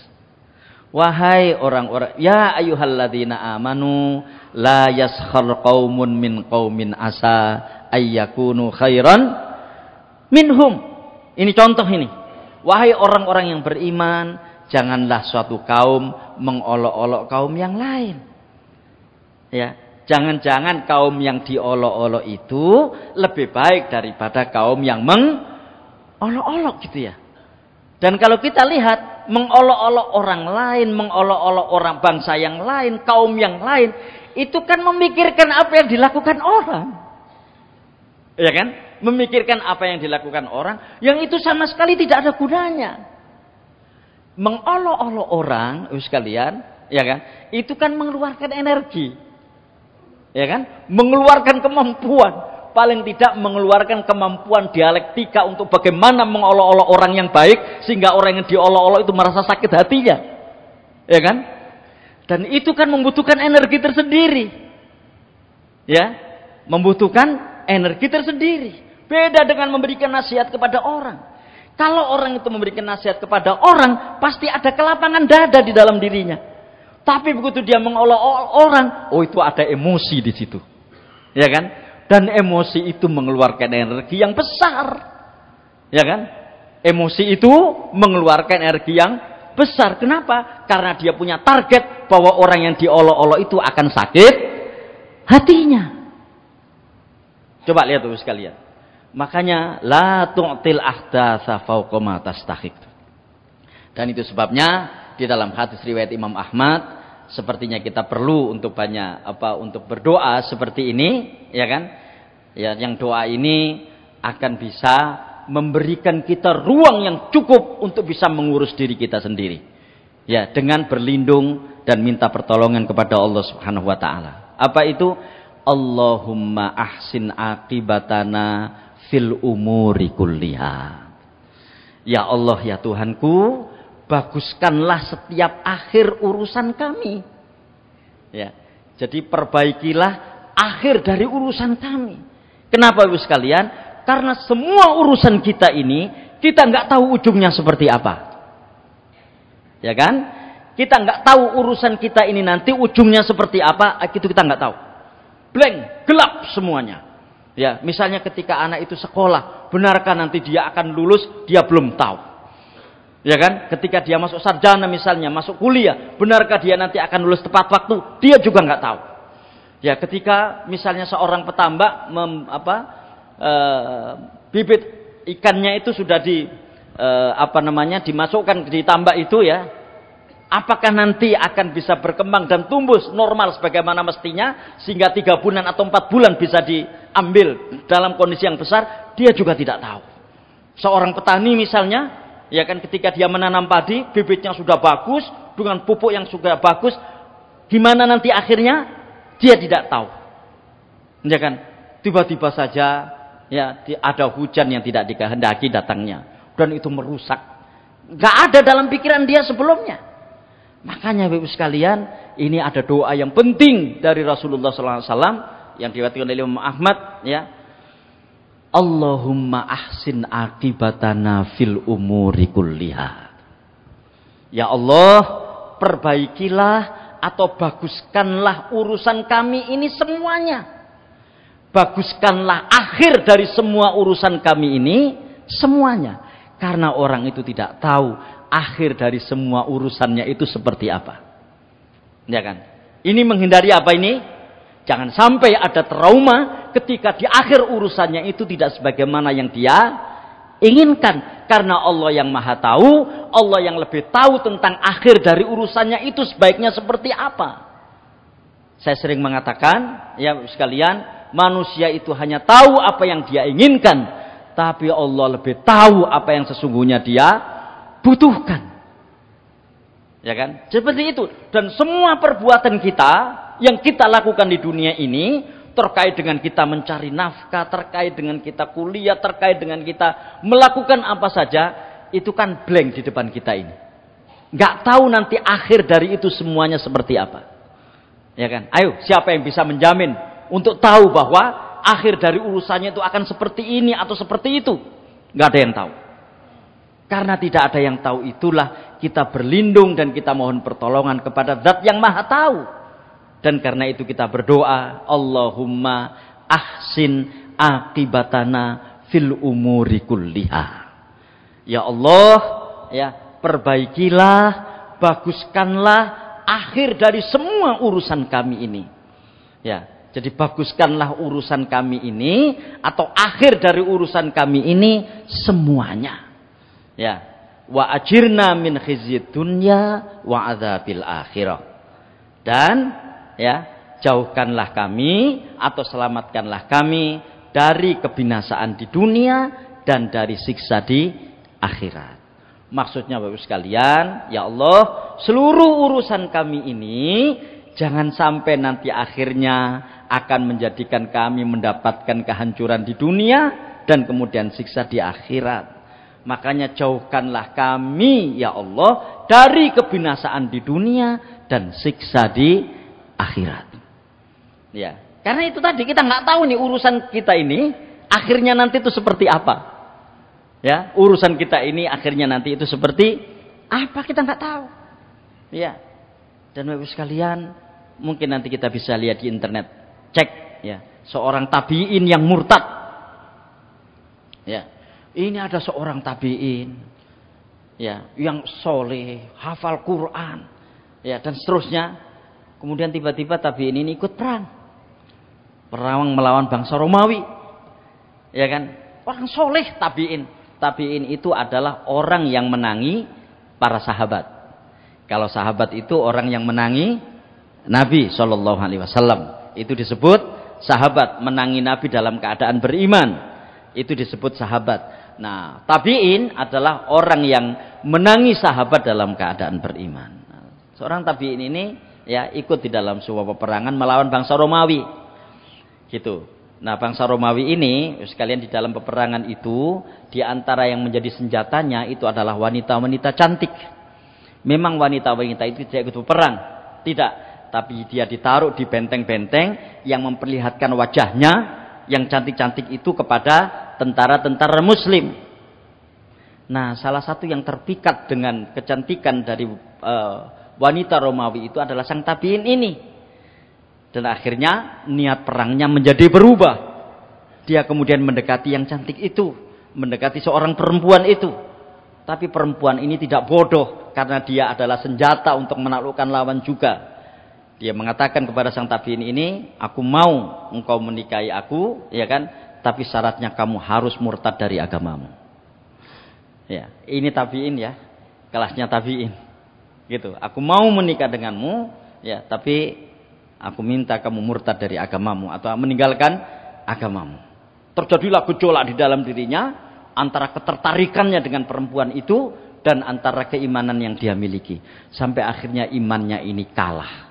Wahai orang-orang, ya ayyuhalladzina amanu la yaskhar qaumun min qaumin asa ayyakunu khairan minhum. Ini contoh ini. Wahai orang-orang yang beriman, janganlah suatu kaum mengolok-olok kaum yang lain. Ya, jangan-jangan kaum yang diolok-olok itu lebih baik daripada kaum yang mengolok-olok gitu ya. Dan kalau kita lihat mengolok-olok orang lain, mengolok-olok orang bangsa yang lain, kaum yang lain, itu kan memikirkan apa yang dilakukan orang. Ya kan? Memikirkan apa yang dilakukan orang, yang itu sama sekali tidak ada gunanya. Mengolok-olok orang, sekalian, ya kan? Itu kan mengeluarkan energi. Ya kan? Mengeluarkan kemampuan, paling tidak mengeluarkan kemampuan dialektika untuk bagaimana mengolok-olok orang yang baik sehingga orang yang diolok-olok itu merasa sakit hatinya. Ya kan? Dan itu kan membutuhkan energi tersendiri. Ya, membutuhkan energi tersendiri. Beda dengan memberikan nasihat kepada orang. Kalau orang itu memberikan nasihat kepada orang, pasti ada kelapangan dada di dalam dirinya. Tapi begitu dia mengolok orang, oh itu ada emosi di situ. Ya kan? Dan emosi itu mengeluarkan energi yang besar. Ya kan? Emosi itu mengeluarkan energi yang besar. Kenapa? Karena dia punya target bahwa orang yang diolok-olok itu akan sakit hatinya. Coba lihat tuh sekalian. Makanya la tu'til ahdatsa fauqa ma Dan itu sebabnya di dalam hadis riwayat Imam Ahmad sepertinya kita perlu untuk banyak apa untuk berdoa seperti ini, ya kan? Ya, yang doa ini akan bisa memberikan kita ruang yang cukup untuk bisa mengurus diri kita sendiri. Ya, dengan berlindung dan minta pertolongan kepada Allah Subhanahu wa taala. Apa itu? Allahumma ahsin akibatana fil umuri kulliha. Ya Allah ya Tuhanku, baguskanlah setiap akhir urusan kami. Ya. Jadi perbaikilah akhir dari urusan kami. Kenapa Ibu sekalian? Karena semua urusan kita ini kita nggak tahu ujungnya seperti apa. Ya kan? Kita nggak tahu urusan kita ini nanti ujungnya seperti apa, eh, itu kita nggak tahu. Blank, gelap semuanya. Ya, misalnya ketika anak itu sekolah, benarkah nanti dia akan lulus? Dia belum tahu. Ya kan? Ketika dia masuk sarjana misalnya, masuk kuliah, benarkah dia nanti akan lulus tepat waktu? Dia juga nggak tahu. Ya, ketika misalnya seorang petambak mem, apa e, bibit ikannya itu sudah di e, apa namanya dimasukkan di tambak itu ya, apakah nanti akan bisa berkembang dan tumbuh normal sebagaimana mestinya sehingga tiga bulan atau empat bulan bisa diambil dalam kondisi yang besar? Dia juga tidak tahu. Seorang petani misalnya Ya kan ketika dia menanam padi, bibitnya sudah bagus, dengan pupuk yang sudah bagus, gimana nanti akhirnya? Dia tidak tahu. Ya kan? Tiba-tiba saja ya ada hujan yang tidak dikehendaki datangnya dan itu merusak. nggak ada dalam pikiran dia sebelumnya. Makanya Bapak sekalian, ini ada doa yang penting dari Rasulullah SAW yang diwati oleh Imam Ahmad ya Allahumma ahsin akibatana fil umuri kulliha. Ya Allah, perbaikilah atau baguskanlah urusan kami ini semuanya. Baguskanlah akhir dari semua urusan kami ini semuanya. Karena orang itu tidak tahu akhir dari semua urusannya itu seperti apa. Ya kan? Ini menghindari apa ini? Jangan sampai ada trauma ketika di akhir urusannya itu tidak sebagaimana yang dia inginkan. Karena Allah yang maha tahu, Allah yang lebih tahu tentang akhir dari urusannya itu sebaiknya seperti apa. Saya sering mengatakan, ya sekalian, manusia itu hanya tahu apa yang dia inginkan. Tapi Allah lebih tahu apa yang sesungguhnya dia butuhkan. Ya kan? Seperti itu. Dan semua perbuatan kita yang kita lakukan di dunia ini terkait dengan kita mencari nafkah, terkait dengan kita kuliah, terkait dengan kita melakukan apa saja, itu kan blank di depan kita ini. Gak tahu nanti akhir dari itu semuanya seperti apa. Ya kan? Ayo, siapa yang bisa menjamin untuk tahu bahwa akhir dari urusannya itu akan seperti ini atau seperti itu? Gak ada yang tahu. Karena tidak ada yang tahu itulah kita berlindung dan kita mohon pertolongan kepada zat yang maha tahu. Dan karena itu kita berdoa, Allahumma ahsin akibatana fil umuri kulliha. Ya Allah, ya perbaikilah, baguskanlah akhir dari semua urusan kami ini. Ya, jadi baguskanlah urusan kami ini atau akhir dari urusan kami ini semuanya. Ya wa ajirna min khizyid dunya wa adzabil akhirah. Dan ya, jauhkanlah kami atau selamatkanlah kami dari kebinasaan di dunia dan dari siksa di akhirat. Maksudnya Bapak ibu sekalian, ya Allah, seluruh urusan kami ini jangan sampai nanti akhirnya akan menjadikan kami mendapatkan kehancuran di dunia dan kemudian siksa di akhirat. Makanya jauhkanlah kami ya Allah dari kebinasaan di dunia dan siksa di akhirat. Ya, karena itu tadi kita nggak tahu nih urusan kita ini akhirnya nanti itu seperti apa. Ya, urusan kita ini akhirnya nanti itu seperti apa kita nggak tahu. Ya. Dan Bapak sekalian, mungkin nanti kita bisa lihat di internet. Cek ya, seorang tabiin yang murtad. Ya, ini ada seorang tabiin, ya, yang soleh, hafal Quran, ya, dan seterusnya. Kemudian tiba-tiba tabiin ini ikut perang, perang melawan bangsa Romawi, ya kan? Orang soleh tabiin, tabiin itu adalah orang yang menangi para sahabat. Kalau sahabat itu orang yang menangi Nabi Shallallahu Alaihi Wasallam, itu disebut sahabat menangi Nabi dalam keadaan beriman itu disebut sahabat Nah, tabiin adalah orang yang menangi sahabat dalam keadaan beriman. seorang tabiin ini ya ikut di dalam sebuah peperangan melawan bangsa Romawi. Gitu. Nah, bangsa Romawi ini sekalian di dalam peperangan itu di antara yang menjadi senjatanya itu adalah wanita-wanita cantik. Memang wanita-wanita itu tidak ikut berperang, tidak, tapi dia ditaruh di benteng-benteng yang memperlihatkan wajahnya yang cantik-cantik itu kepada tentara-tentara muslim. Nah, salah satu yang terpikat dengan kecantikan dari uh, wanita Romawi itu adalah sang tabiin ini. Dan akhirnya niat perangnya menjadi berubah. Dia kemudian mendekati yang cantik itu, mendekati seorang perempuan itu. Tapi perempuan ini tidak bodoh karena dia adalah senjata untuk menaklukkan lawan juga. Dia mengatakan kepada sang tabiin ini, "Aku mau engkau menikahi aku," ya kan? tapi syaratnya kamu harus murtad dari agamamu. Ya, ini tabiin ya, kelasnya tabiin. Gitu. Aku mau menikah denganmu, ya, tapi aku minta kamu murtad dari agamamu atau meninggalkan agamamu. Terjadilah gejolak di dalam dirinya antara ketertarikannya dengan perempuan itu dan antara keimanan yang dia miliki sampai akhirnya imannya ini kalah.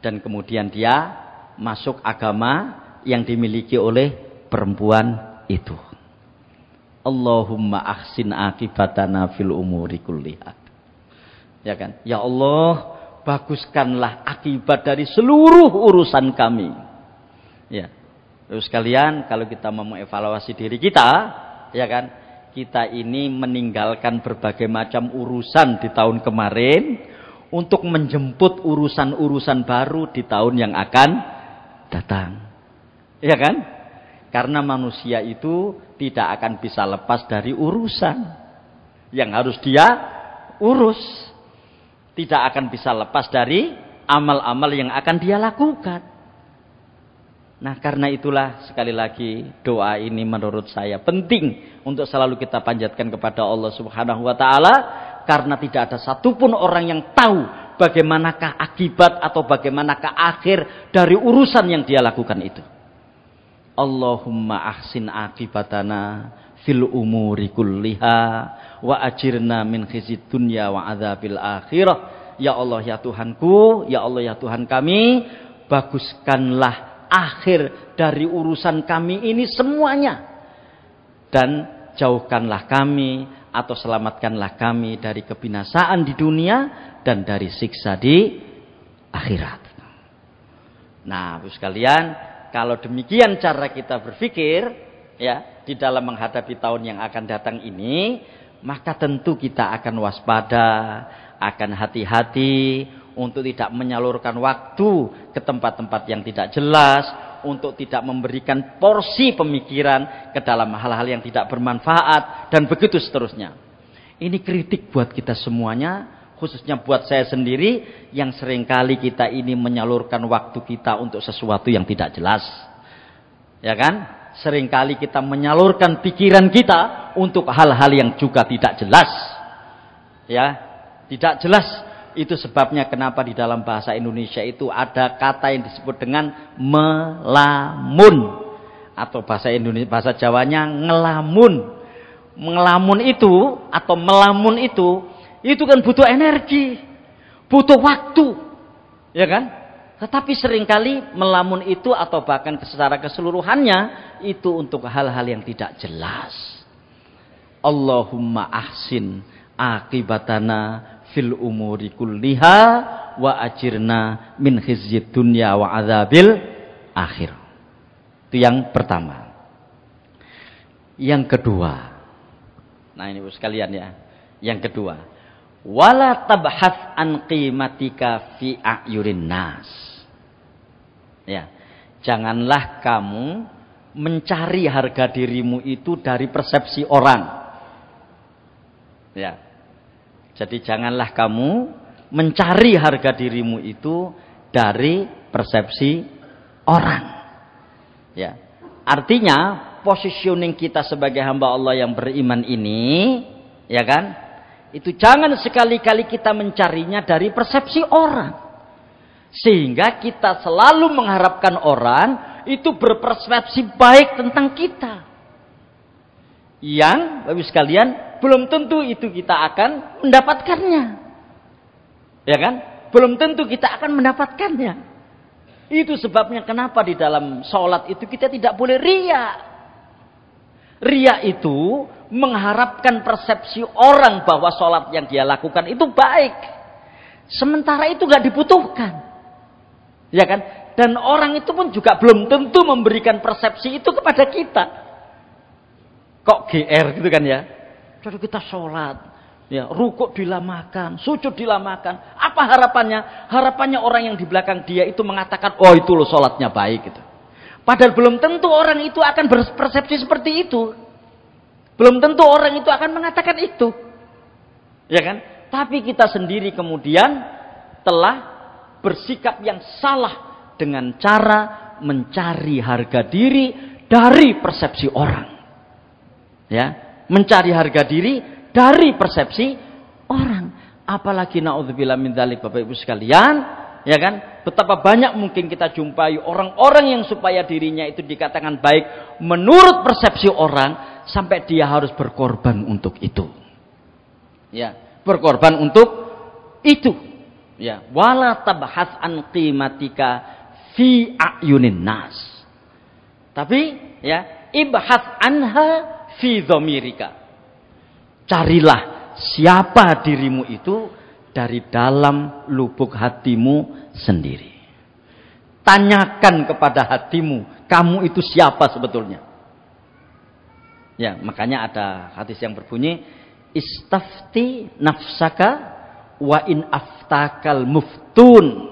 Dan kemudian dia masuk agama yang dimiliki oleh perempuan itu. Allahumma ahsin akibatana fil umuri kulliha. Ya kan? Ya Allah, baguskanlah akibat dari seluruh urusan kami. Ya. Terus kalian kalau kita mau mengevaluasi diri kita, ya kan? Kita ini meninggalkan berbagai macam urusan di tahun kemarin untuk menjemput urusan-urusan baru di tahun yang akan datang. Ya kan? Karena manusia itu tidak akan bisa lepas dari urusan yang harus dia urus. Tidak akan bisa lepas dari amal-amal yang akan dia lakukan. Nah karena itulah sekali lagi doa ini menurut saya penting untuk selalu kita panjatkan kepada Allah subhanahu wa ta'ala. Karena tidak ada satupun orang yang tahu bagaimanakah akibat atau bagaimanakah akhir dari urusan yang dia lakukan itu. Allahumma ahsin akibatana fil umuri kulliha wa ajirna min khizid dunya wa adzabil akhirah. Ya Allah ya Tuhanku, ya Allah ya Tuhan kami, baguskanlah akhir dari urusan kami ini semuanya. Dan jauhkanlah kami atau selamatkanlah kami dari kebinasaan di dunia dan dari siksa di akhirat. Nah, Bapak sekalian, kalau demikian cara kita berpikir ya di dalam menghadapi tahun yang akan datang ini, maka tentu kita akan waspada, akan hati-hati untuk tidak menyalurkan waktu ke tempat-tempat yang tidak jelas, untuk tidak memberikan porsi pemikiran ke dalam hal-hal yang tidak bermanfaat dan begitu seterusnya. Ini kritik buat kita semuanya khususnya buat saya sendiri yang seringkali kita ini menyalurkan waktu kita untuk sesuatu yang tidak jelas. Ya kan? Seringkali kita menyalurkan pikiran kita untuk hal-hal yang juga tidak jelas. Ya, tidak jelas. Itu sebabnya kenapa di dalam bahasa Indonesia itu ada kata yang disebut dengan melamun atau bahasa Indonesia bahasa Jawanya ngelamun. Ngelamun itu atau melamun itu itu kan butuh energi, butuh waktu, ya kan? Tetapi seringkali melamun itu atau bahkan secara keseluruhannya itu untuk hal-hal yang tidak jelas. Allahumma ahsin akibatana fil umuri kulliha wa ajirna min khizyid dunya wa azabil akhir. Itu yang pertama. Yang kedua. Nah ini sekalian ya. Yang kedua wala tabhas an qimatika fi ayurin nas. Ya. Janganlah kamu mencari harga dirimu itu dari persepsi orang. Ya. Jadi janganlah kamu mencari harga dirimu itu dari persepsi orang. Ya. Artinya positioning kita sebagai hamba Allah yang beriman ini, ya kan? Itu jangan sekali-kali kita mencarinya dari persepsi orang. Sehingga kita selalu mengharapkan orang itu berpersepsi baik tentang kita. Yang, bagi sekalian, belum tentu itu kita akan mendapatkannya. Ya kan? Belum tentu kita akan mendapatkannya. Itu sebabnya kenapa di dalam sholat itu kita tidak boleh riak. Ria itu mengharapkan persepsi orang bahwa sholat yang dia lakukan itu baik. Sementara itu gak dibutuhkan. Ya kan? Dan orang itu pun juga belum tentu memberikan persepsi itu kepada kita. Kok GR gitu kan ya? Jadi kita sholat, Ya, rukuk dilamakan, sujud dilamakan. Apa harapannya? Harapannya orang yang di belakang dia itu mengatakan, "Oh, itu loh sholatnya baik." gitu. Padahal belum tentu orang itu akan berpersepsi seperti itu. Belum tentu orang itu akan mengatakan itu. Ya kan? Tapi kita sendiri kemudian telah bersikap yang salah dengan cara mencari harga diri dari persepsi orang. Ya, mencari harga diri dari persepsi orang. Apalagi naudzubillah min dzalik Bapak Ibu sekalian, ya kan? Betapa banyak mungkin kita jumpai orang-orang yang supaya dirinya itu dikatakan baik menurut persepsi orang, sampai dia harus berkorban untuk itu. Ya, berkorban untuk itu. Ya, wala tabhas an qimatika fi ayunin nas. Tapi ya, ibhas anha fi dhamirika. Carilah siapa dirimu itu dari dalam lubuk hatimu sendiri. Tanyakan kepada hatimu, kamu itu siapa sebetulnya? Ya, makanya ada hadis yang berbunyi istafti nafsaka wa in aftakal muftun.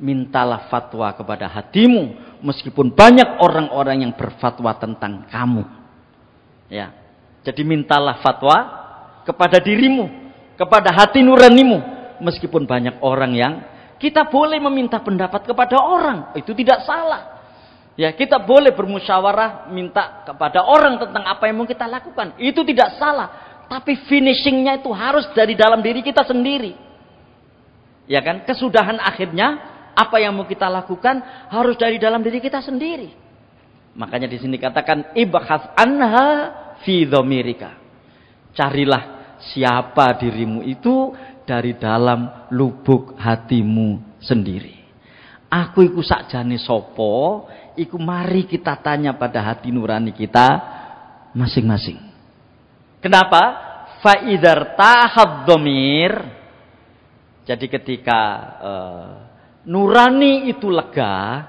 Mintalah fatwa kepada hatimu meskipun banyak orang-orang yang berfatwa tentang kamu. Ya. Jadi mintalah fatwa kepada dirimu, kepada hati nuranimu meskipun banyak orang yang kita boleh meminta pendapat kepada orang, itu tidak salah. Ya, kita boleh bermusyawarah minta kepada orang tentang apa yang mau kita lakukan. Itu tidak salah, tapi finishingnya itu harus dari dalam diri kita sendiri. Ya kan? Kesudahan akhirnya apa yang mau kita lakukan harus dari dalam diri kita sendiri. Makanya di sini katakan Ibahas anha fi domirika Carilah siapa dirimu itu dari dalam lubuk hatimu sendiri. Aku iku sakjane sopo Iku mari kita tanya pada hati nurani kita masing-masing. Kenapa? Faidar tahab domir. Jadi ketika uh, nurani itu lega,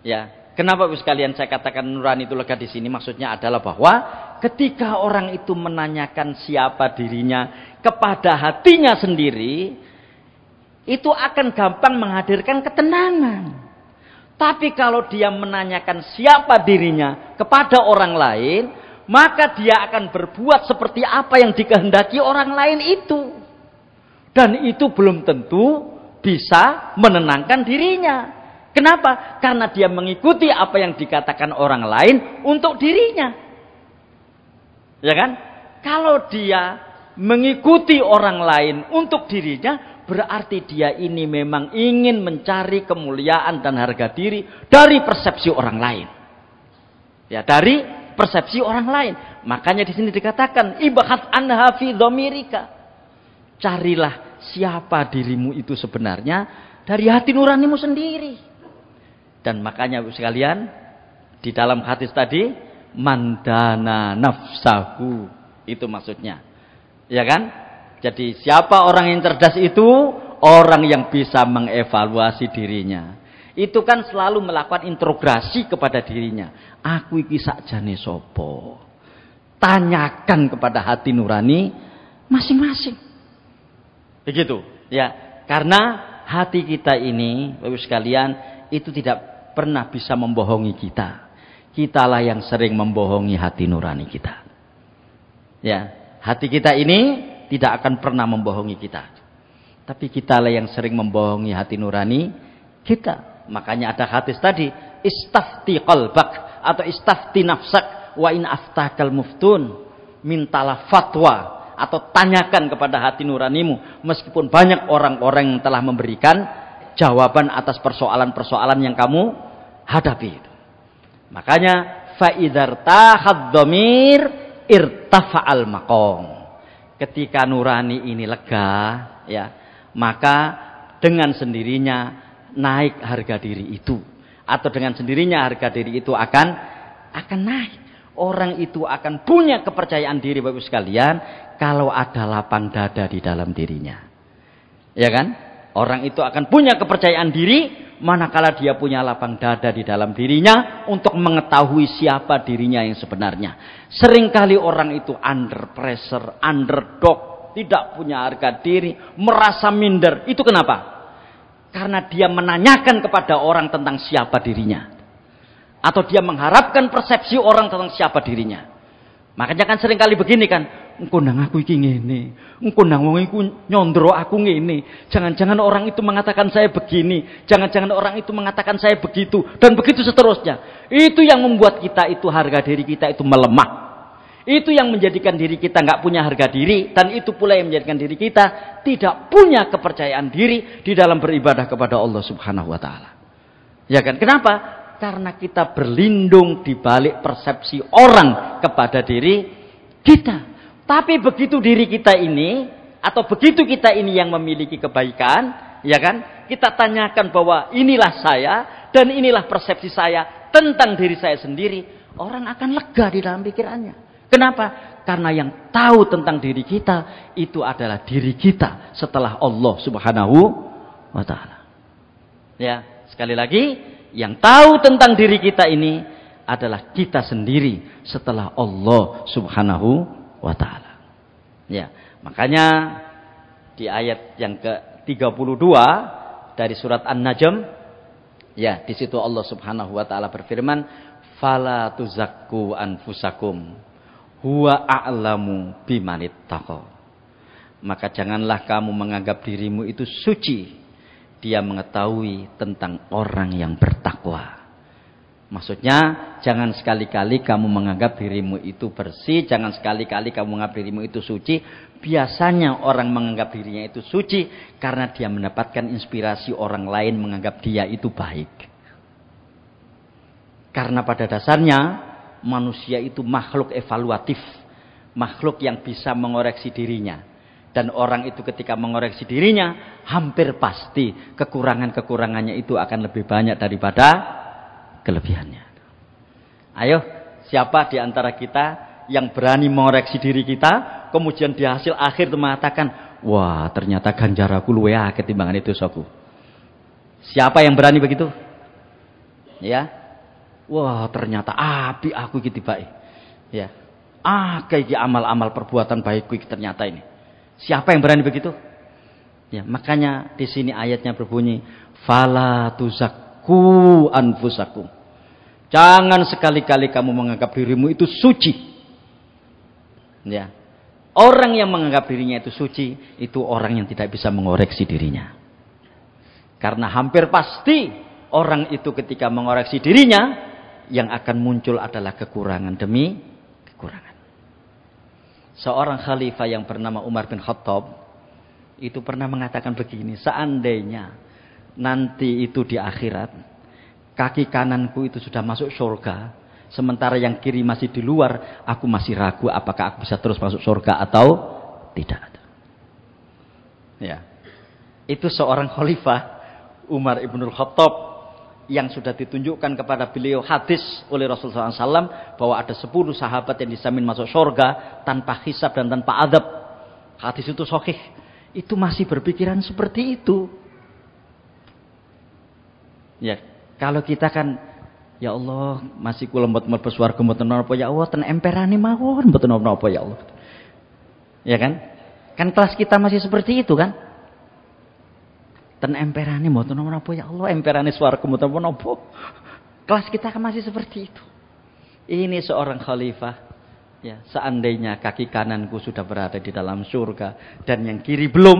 ya. Kenapa bu sekalian saya katakan nurani itu lega di sini? Maksudnya adalah bahwa ketika orang itu menanyakan siapa dirinya kepada hatinya sendiri, itu akan gampang menghadirkan ketenangan. Tapi kalau dia menanyakan siapa dirinya kepada orang lain, maka dia akan berbuat seperti apa yang dikehendaki orang lain itu. Dan itu belum tentu bisa menenangkan dirinya. Kenapa? Karena dia mengikuti apa yang dikatakan orang lain untuk dirinya. Ya kan? Kalau dia mengikuti orang lain untuk dirinya, berarti dia ini memang ingin mencari kemuliaan dan harga diri dari persepsi orang lain. Ya, dari persepsi orang lain. Makanya di sini dikatakan ibahat anha fi dhamirika. Carilah siapa dirimu itu sebenarnya dari hati nuranimu sendiri. Dan makanya sekalian di dalam hadis tadi mandana nafsahu itu maksudnya. Ya kan? Jadi siapa orang yang cerdas itu? Orang yang bisa mengevaluasi dirinya. Itu kan selalu melakukan interogasi kepada dirinya. Aku iki sakjane sopo. Tanyakan kepada hati nurani masing-masing. Begitu, ya. Karena hati kita ini, Bapak sekalian, itu tidak pernah bisa membohongi kita. Kitalah yang sering membohongi hati nurani kita. Ya, hati kita ini tidak akan pernah membohongi kita. Tapi kitalah yang sering membohongi hati nurani kita. Makanya ada hadis tadi, istafti qalbak atau istafti nafsak wa in aftakal muftun. Mintalah fatwa atau tanyakan kepada hati nuranimu meskipun banyak orang-orang yang telah memberikan jawaban atas persoalan-persoalan yang kamu hadapi. Makanya faidarta tahad irtafa al makong ketika nurani ini lega ya maka dengan sendirinya naik harga diri itu atau dengan sendirinya harga diri itu akan akan naik orang itu akan punya kepercayaan diri Bapak sekalian kalau ada lapang dada di dalam dirinya ya kan Orang itu akan punya kepercayaan diri manakala dia punya lapang dada di dalam dirinya untuk mengetahui siapa dirinya yang sebenarnya. Seringkali orang itu under pressure, underdog, tidak punya harga diri, merasa minder. Itu kenapa? Karena dia menanyakan kepada orang tentang siapa dirinya. Atau dia mengharapkan persepsi orang tentang siapa dirinya. Makanya kan seringkali begini kan, engkau nang aku ingin ngene, Engkau nang wong iku nyondro aku ini. Jangan-jangan orang itu mengatakan saya begini, jangan-jangan orang itu mengatakan saya begitu dan begitu seterusnya. Itu yang membuat kita itu harga diri kita itu melemah. Itu yang menjadikan diri kita nggak punya harga diri dan itu pula yang menjadikan diri kita tidak punya kepercayaan diri di dalam beribadah kepada Allah Subhanahu wa taala. Ya kan? Kenapa? Karena kita berlindung di balik persepsi orang kepada diri kita. Tapi begitu diri kita ini atau begitu kita ini yang memiliki kebaikan, ya kan? Kita tanyakan bahwa inilah saya dan inilah persepsi saya tentang diri saya sendiri, orang akan lega di dalam pikirannya. Kenapa? Karena yang tahu tentang diri kita itu adalah diri kita setelah Allah Subhanahu wa taala. Ya, sekali lagi, yang tahu tentang diri kita ini adalah kita sendiri setelah Allah Subhanahu wa taala. Ya, makanya di ayat yang ke-32 dari surat An-Najm ya, di situ Allah Subhanahu wa taala berfirman, "Fala tuzakku anfusakum huwa a'lamu bimanittaqo." Maka janganlah kamu menganggap dirimu itu suci. Dia mengetahui tentang orang yang bertakwa. Maksudnya jangan sekali-kali kamu menganggap dirimu itu bersih, jangan sekali-kali kamu menganggap dirimu itu suci. Biasanya orang menganggap dirinya itu suci karena dia mendapatkan inspirasi orang lain menganggap dia itu baik. Karena pada dasarnya manusia itu makhluk evaluatif, makhluk yang bisa mengoreksi dirinya. Dan orang itu ketika mengoreksi dirinya hampir pasti kekurangan-kekurangannya itu akan lebih banyak daripada kelebihannya. Ayo, siapa di antara kita yang berani mengoreksi diri kita, kemudian di hasil akhir itu mengatakan, wah ternyata ganjaraku luwe ketimbangan timbangan itu soku. Siapa yang berani begitu? Ya, wah ternyata api aku gitu baik. Ya, ah kayak amal-amal perbuatan baikku ternyata ini. Siapa yang berani begitu? Ya, makanya di sini ayatnya berbunyi, fala tuzakku anfusakum Jangan sekali-kali kamu menganggap dirimu itu suci. Ya. Orang yang menganggap dirinya itu suci, itu orang yang tidak bisa mengoreksi dirinya. Karena hampir pasti orang itu ketika mengoreksi dirinya, yang akan muncul adalah kekurangan demi kekurangan. Seorang khalifah yang bernama Umar bin Khattab itu pernah mengatakan begini, seandainya nanti itu di akhirat kaki kananku itu sudah masuk surga, sementara yang kiri masih di luar, aku masih ragu apakah aku bisa terus masuk surga atau tidak. Ya. Itu seorang khalifah Umar Ibnul Khattab yang sudah ditunjukkan kepada beliau hadis oleh Rasulullah SAW bahwa ada 10 sahabat yang disamin masuk surga tanpa hisab dan tanpa adab. Hadis itu sokih. Itu masih berpikiran seperti itu. Ya, kalau kita kan ya Allah masih kula mboten mlebu swarga mboten napa ya Allah ten emperane mawon mboten napa ya Allah. Ya kan? Kan kelas kita masih seperti itu kan? Ten emperane mboten napa ya Allah emperane swarga mboten napa. Kelas kita kan masih seperti itu. Ini seorang khalifah Ya, seandainya kaki kananku sudah berada di dalam surga dan yang kiri belum,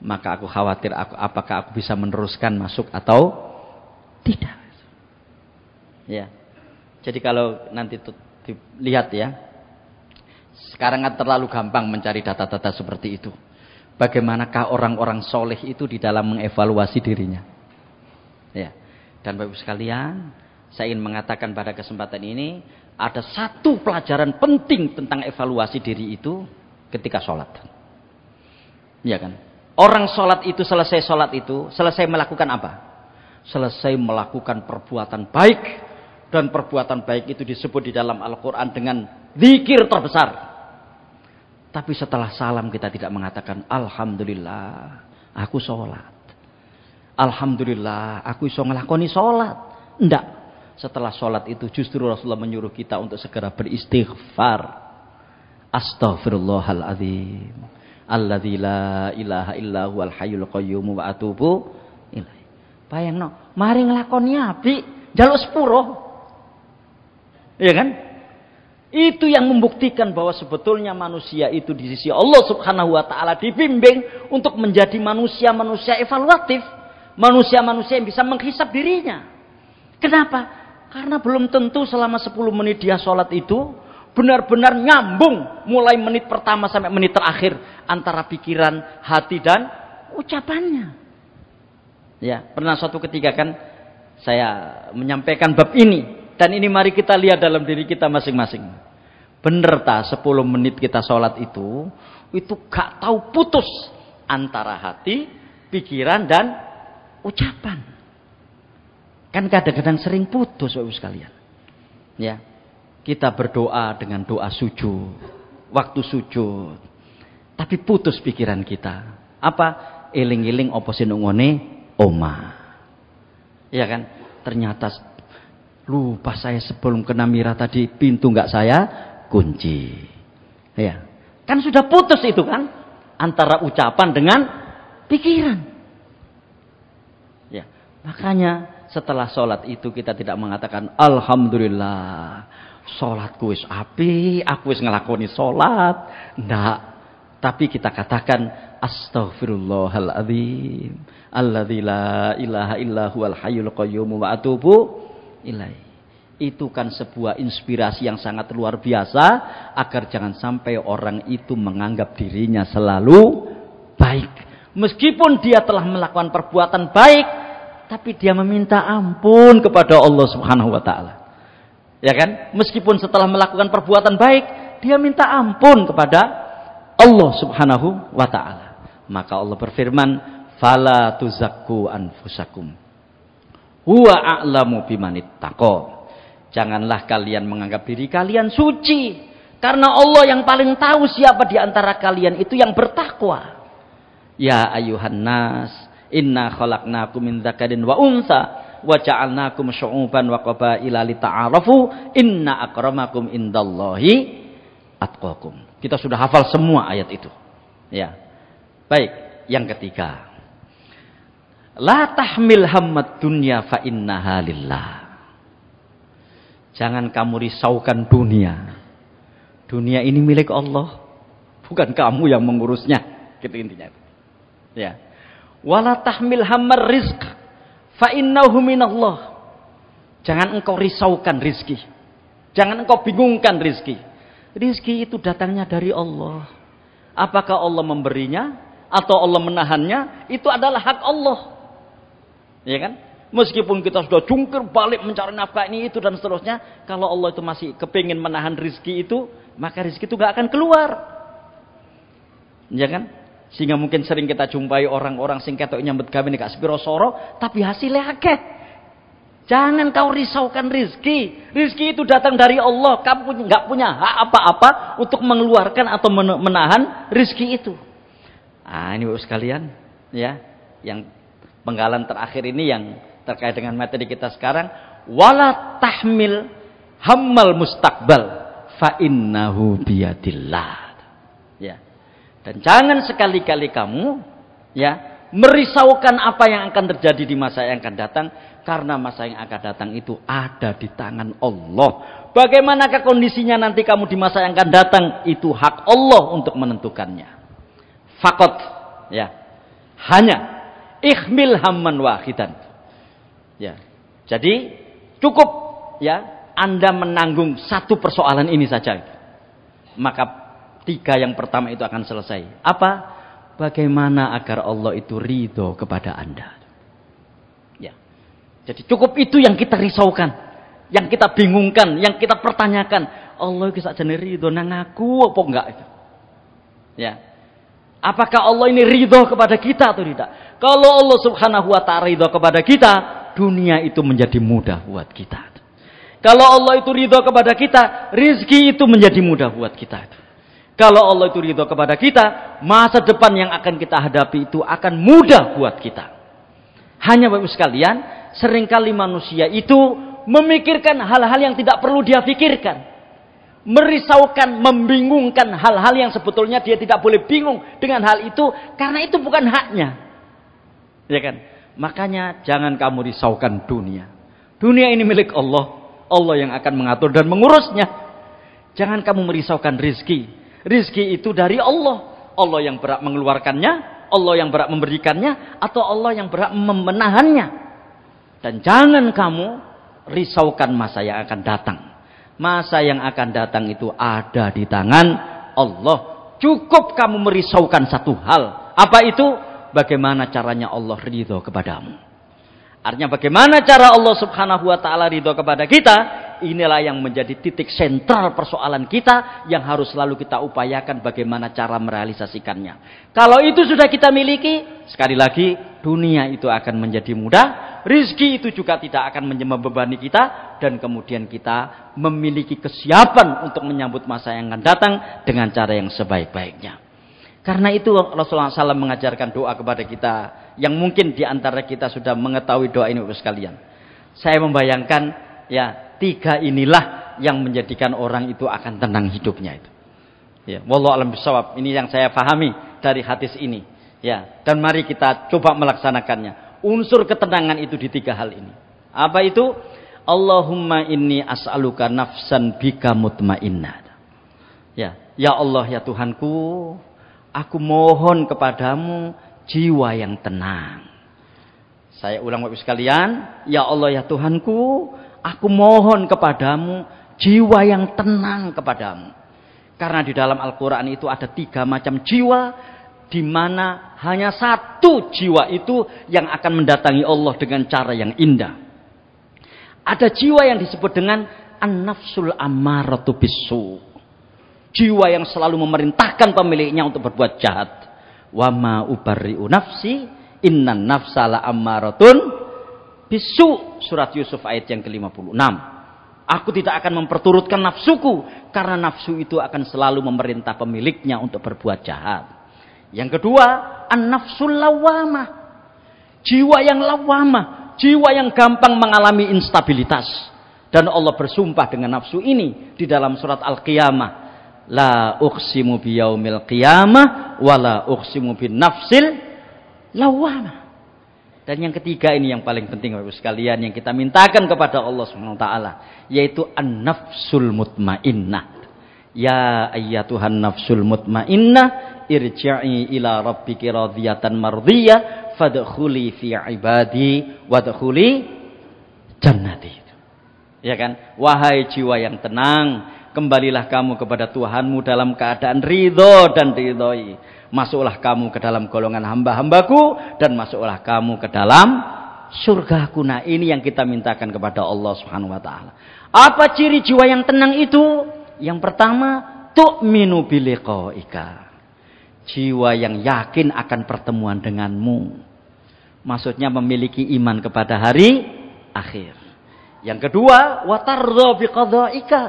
maka aku khawatir aku apakah aku bisa meneruskan masuk atau tidak. Ya. Jadi kalau nanti dilihat ya, sekarang kan terlalu gampang mencari data-data seperti itu. Bagaimanakah orang-orang soleh itu di dalam mengevaluasi dirinya? Ya. Dan Bapak ibu sekalian, saya ingin mengatakan pada kesempatan ini, ada satu pelajaran penting tentang evaluasi diri itu ketika sholat. Iya kan? Orang sholat itu selesai sholat itu, selesai melakukan apa? selesai melakukan perbuatan baik dan perbuatan baik itu disebut di dalam Al-Qur'an dengan zikir terbesar. Tapi setelah salam kita tidak mengatakan alhamdulillah aku sholat. Alhamdulillah aku iso ngelakoni sholat. Enggak. Setelah sholat itu justru Rasulullah menyuruh kita untuk segera beristighfar. Astaghfirullahaladzim. Alladzi la ilaha illa huwal hayyul wa atubu Bayangno, mari ngelakoni api, jalur sepuro. Iya kan? Itu yang membuktikan bahwa sebetulnya manusia itu di sisi Allah Subhanahu wa taala dibimbing untuk menjadi manusia-manusia evaluatif, manusia-manusia yang bisa menghisap dirinya. Kenapa? Karena belum tentu selama 10 menit dia sholat itu benar-benar nyambung mulai menit pertama sampai menit terakhir antara pikiran, hati dan ucapannya. Ya, pernah suatu ketika kan saya menyampaikan bab ini dan ini mari kita lihat dalam diri kita masing-masing. Benar tak 10 menit kita sholat itu itu gak tahu putus antara hati, pikiran dan ucapan. Kan kadang-kadang sering putus Bapak sekalian. Ya. Kita berdoa dengan doa sujud, waktu sujud. Tapi putus pikiran kita. Apa? Eling-eling opo sinungone. Oma. Iya kan? Ternyata lupa saya sebelum kena mira tadi pintu nggak saya kunci. Ya. Kan sudah putus itu kan antara ucapan dengan pikiran. Ya. Makanya setelah sholat itu kita tidak mengatakan Alhamdulillah sholatku is api, aku is ngelakoni sholat. Ndak. Tapi kita katakan Astaghfirullahaladzim. Alladzi la ilaha illa huwal hayyul qayyum wa atubu ilaih. Itu kan sebuah inspirasi yang sangat luar biasa agar jangan sampai orang itu menganggap dirinya selalu baik. Meskipun dia telah melakukan perbuatan baik, tapi dia meminta ampun kepada Allah Subhanahu wa taala. Ya kan? Meskipun setelah melakukan perbuatan baik, dia minta ampun kepada Allah Subhanahu wa taala. Maka Allah berfirman, "Fala tuzakku anfusakum." Huwa a'lamu bimanittaqo. Janganlah kalian menganggap diri kalian suci, karena Allah yang paling tahu siapa di antara kalian itu yang bertakwa. Ya ayuhan nas, inna khalaqnakum min dzakarin wa unsa wa ja'alnakum syu'uban wa qabaila lita'arafu inna akramakum indallahi atqakum. Kita sudah hafal semua ayat itu. Ya. Baik, yang ketiga. La tahmil hammat dunya fa innaha lillah. Jangan kamu risaukan dunia. Dunia ini milik Allah, bukan kamu yang mengurusnya. Gitu intinya. Ya. Wala tahmil hammar rizq fa innahu minallah. Jangan engkau risaukan rizki. Jangan engkau bingungkan rizki. Rizki itu datangnya dari Allah. Apakah Allah memberinya atau Allah menahannya, itu adalah hak Allah. Ya kan? Meskipun kita sudah jungkir balik mencari nafkah ini itu dan seterusnya, kalau Allah itu masih kepingin menahan rizki itu, maka rizki itu gak akan keluar. Ya kan? Sehingga mungkin sering kita jumpai orang-orang singkat atau nyambut gawe kak Spiro soro, tapi hasilnya akeh. Jangan kau risaukan rizki. Rizki itu datang dari Allah. Kamu nggak punya hak apa-apa untuk mengeluarkan atau menahan rizki itu. Ah, ini Bapak sekalian, ya, yang penggalan terakhir ini yang terkait dengan materi kita sekarang, wala tahmil hamal mustakbal fa innahu biyadillah. Ya. Dan jangan sekali-kali kamu ya merisaukan apa yang akan terjadi di masa yang akan datang karena masa yang akan datang itu ada di tangan Allah. Bagaimanakah kondisinya nanti kamu di masa yang akan datang itu hak Allah untuk menentukannya fakot ya hanya ikhmil hamman wahidan ya jadi cukup ya anda menanggung satu persoalan ini saja maka tiga yang pertama itu akan selesai apa bagaimana agar Allah itu ridho kepada anda ya jadi cukup itu yang kita risaukan yang kita bingungkan yang kita pertanyakan Allah itu jadi ridho nang aku apa enggak itu ya Apakah Allah ini ridho kepada kita atau tidak? Kalau Allah subhanahu wa ta'ala ridho kepada kita, dunia itu menjadi mudah buat kita. Kalau Allah itu ridho kepada kita, rizki itu menjadi mudah buat kita. Kalau Allah itu ridho kepada kita, masa depan yang akan kita hadapi itu akan mudah buat kita. Hanya Bapak sekalian, seringkali manusia itu memikirkan hal-hal yang tidak perlu dia pikirkan merisaukan, membingungkan hal-hal yang sebetulnya dia tidak boleh bingung dengan hal itu karena itu bukan haknya. Ya kan? Makanya jangan kamu risaukan dunia. Dunia ini milik Allah. Allah yang akan mengatur dan mengurusnya. Jangan kamu merisaukan rizki. Rizki itu dari Allah. Allah yang berhak mengeluarkannya, Allah yang berhak memberikannya, atau Allah yang berhak memenahannya. Dan jangan kamu risaukan masa yang akan datang. Masa yang akan datang itu ada di tangan Allah. Cukup kamu merisaukan satu hal. Apa itu? Bagaimana caranya Allah ridho kepadamu. Artinya bagaimana cara Allah subhanahu wa ta'ala ridho kepada kita. Inilah yang menjadi titik sentral persoalan kita. Yang harus selalu kita upayakan bagaimana cara merealisasikannya. Kalau itu sudah kita miliki. Sekali lagi dunia itu akan menjadi mudah rizki itu juga tidak akan membebani kita dan kemudian kita memiliki kesiapan untuk menyambut masa yang akan datang dengan cara yang sebaik-baiknya. Karena itu Rasulullah SAW mengajarkan doa kepada kita yang mungkin diantara kita sudah mengetahui doa ini untuk sekalian. Saya membayangkan ya tiga inilah yang menjadikan orang itu akan tenang hidupnya itu. Ya, wallahu alam bisawab. Ini yang saya pahami dari hadis ini. Ya, dan mari kita coba melaksanakannya unsur ketenangan itu di tiga hal ini. Apa itu? Allahumma inni as'aluka nafsan bika mutmainnah. Ya, ya Allah ya Tuhanku, aku mohon kepadamu jiwa yang tenang. Saya ulang Bapak sekalian, ya Allah ya Tuhanku, aku mohon kepadamu jiwa yang tenang kepadamu. Karena di dalam Al-Quran itu ada tiga macam jiwa di mana hanya satu jiwa itu yang akan mendatangi Allah dengan cara yang indah. Ada jiwa yang disebut dengan an-nafsul amaratu bisu. Jiwa yang selalu memerintahkan pemiliknya untuk berbuat jahat. Wa ma ubarri'u nafsi innan nafsala amaratun bisu. Surat Yusuf ayat yang ke-56. Aku tidak akan memperturutkan nafsuku karena nafsu itu akan selalu memerintah pemiliknya untuk berbuat jahat. Yang kedua, an-nafsul lawamah. Jiwa yang lawamah, jiwa yang gampang mengalami instabilitas. Dan Allah bersumpah dengan nafsu ini di dalam surat Al-Qiyamah. La uqsimu biyaumil qiyamah wa la uqsimu bin nafsil lawamah. Dan yang ketiga ini yang paling penting Bapak sekalian yang kita mintakan kepada Allah Subhanahu taala yaitu an-nafsul mutmainnah. Ya ayyatuhan nafsul mutmainnah irja'i ila rabbiki radiyatan mardiyah fadkhuli fi ibadi wadkhuli jannati ya kan wahai jiwa yang tenang kembalilah kamu kepada Tuhanmu dalam keadaan ridho dan ridhoi masuklah kamu ke dalam golongan hamba-hambaku dan masuklah kamu ke dalam surga kuna ini yang kita mintakan kepada Allah subhanahu wa ta'ala apa ciri jiwa yang tenang itu yang pertama tu'minu biliqa'ika Jiwa yang yakin akan pertemuan denganmu. Maksudnya memiliki iman kepada hari akhir. Yang kedua, watardo biqadha'ika.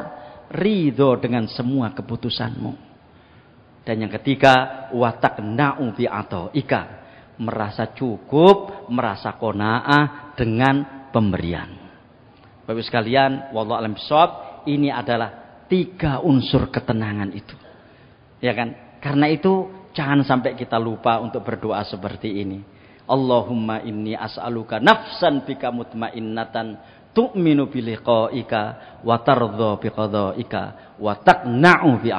Ridho dengan semua keputusanmu. Dan yang ketiga, watakna'u bi'ato'ika. Merasa cukup, merasa kona'ah dengan pemberian. Bapak sekalian, wallah alam bisawab, ini adalah tiga unsur ketenangan itu. Ya kan? Karena itu Jangan sampai kita lupa untuk berdoa seperti ini. Allahumma inni as'aluka nafsan bika mutmainnatan tu'minu bi liqa'ika wa tardha bi qada'ika wa taqna'u bi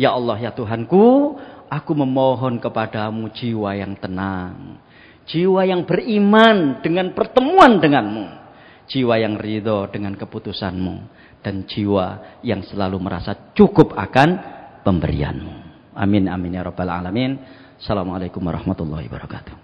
Ya Allah ya Tuhanku, aku memohon kepadamu jiwa yang tenang. Jiwa yang beriman dengan pertemuan denganmu. Jiwa yang ridho dengan keputusanmu. Dan jiwa yang selalu merasa cukup akan pemberianmu. Amin amin ya rabbal alamin. Assalamualaikum warahmatullahi wabarakatuh.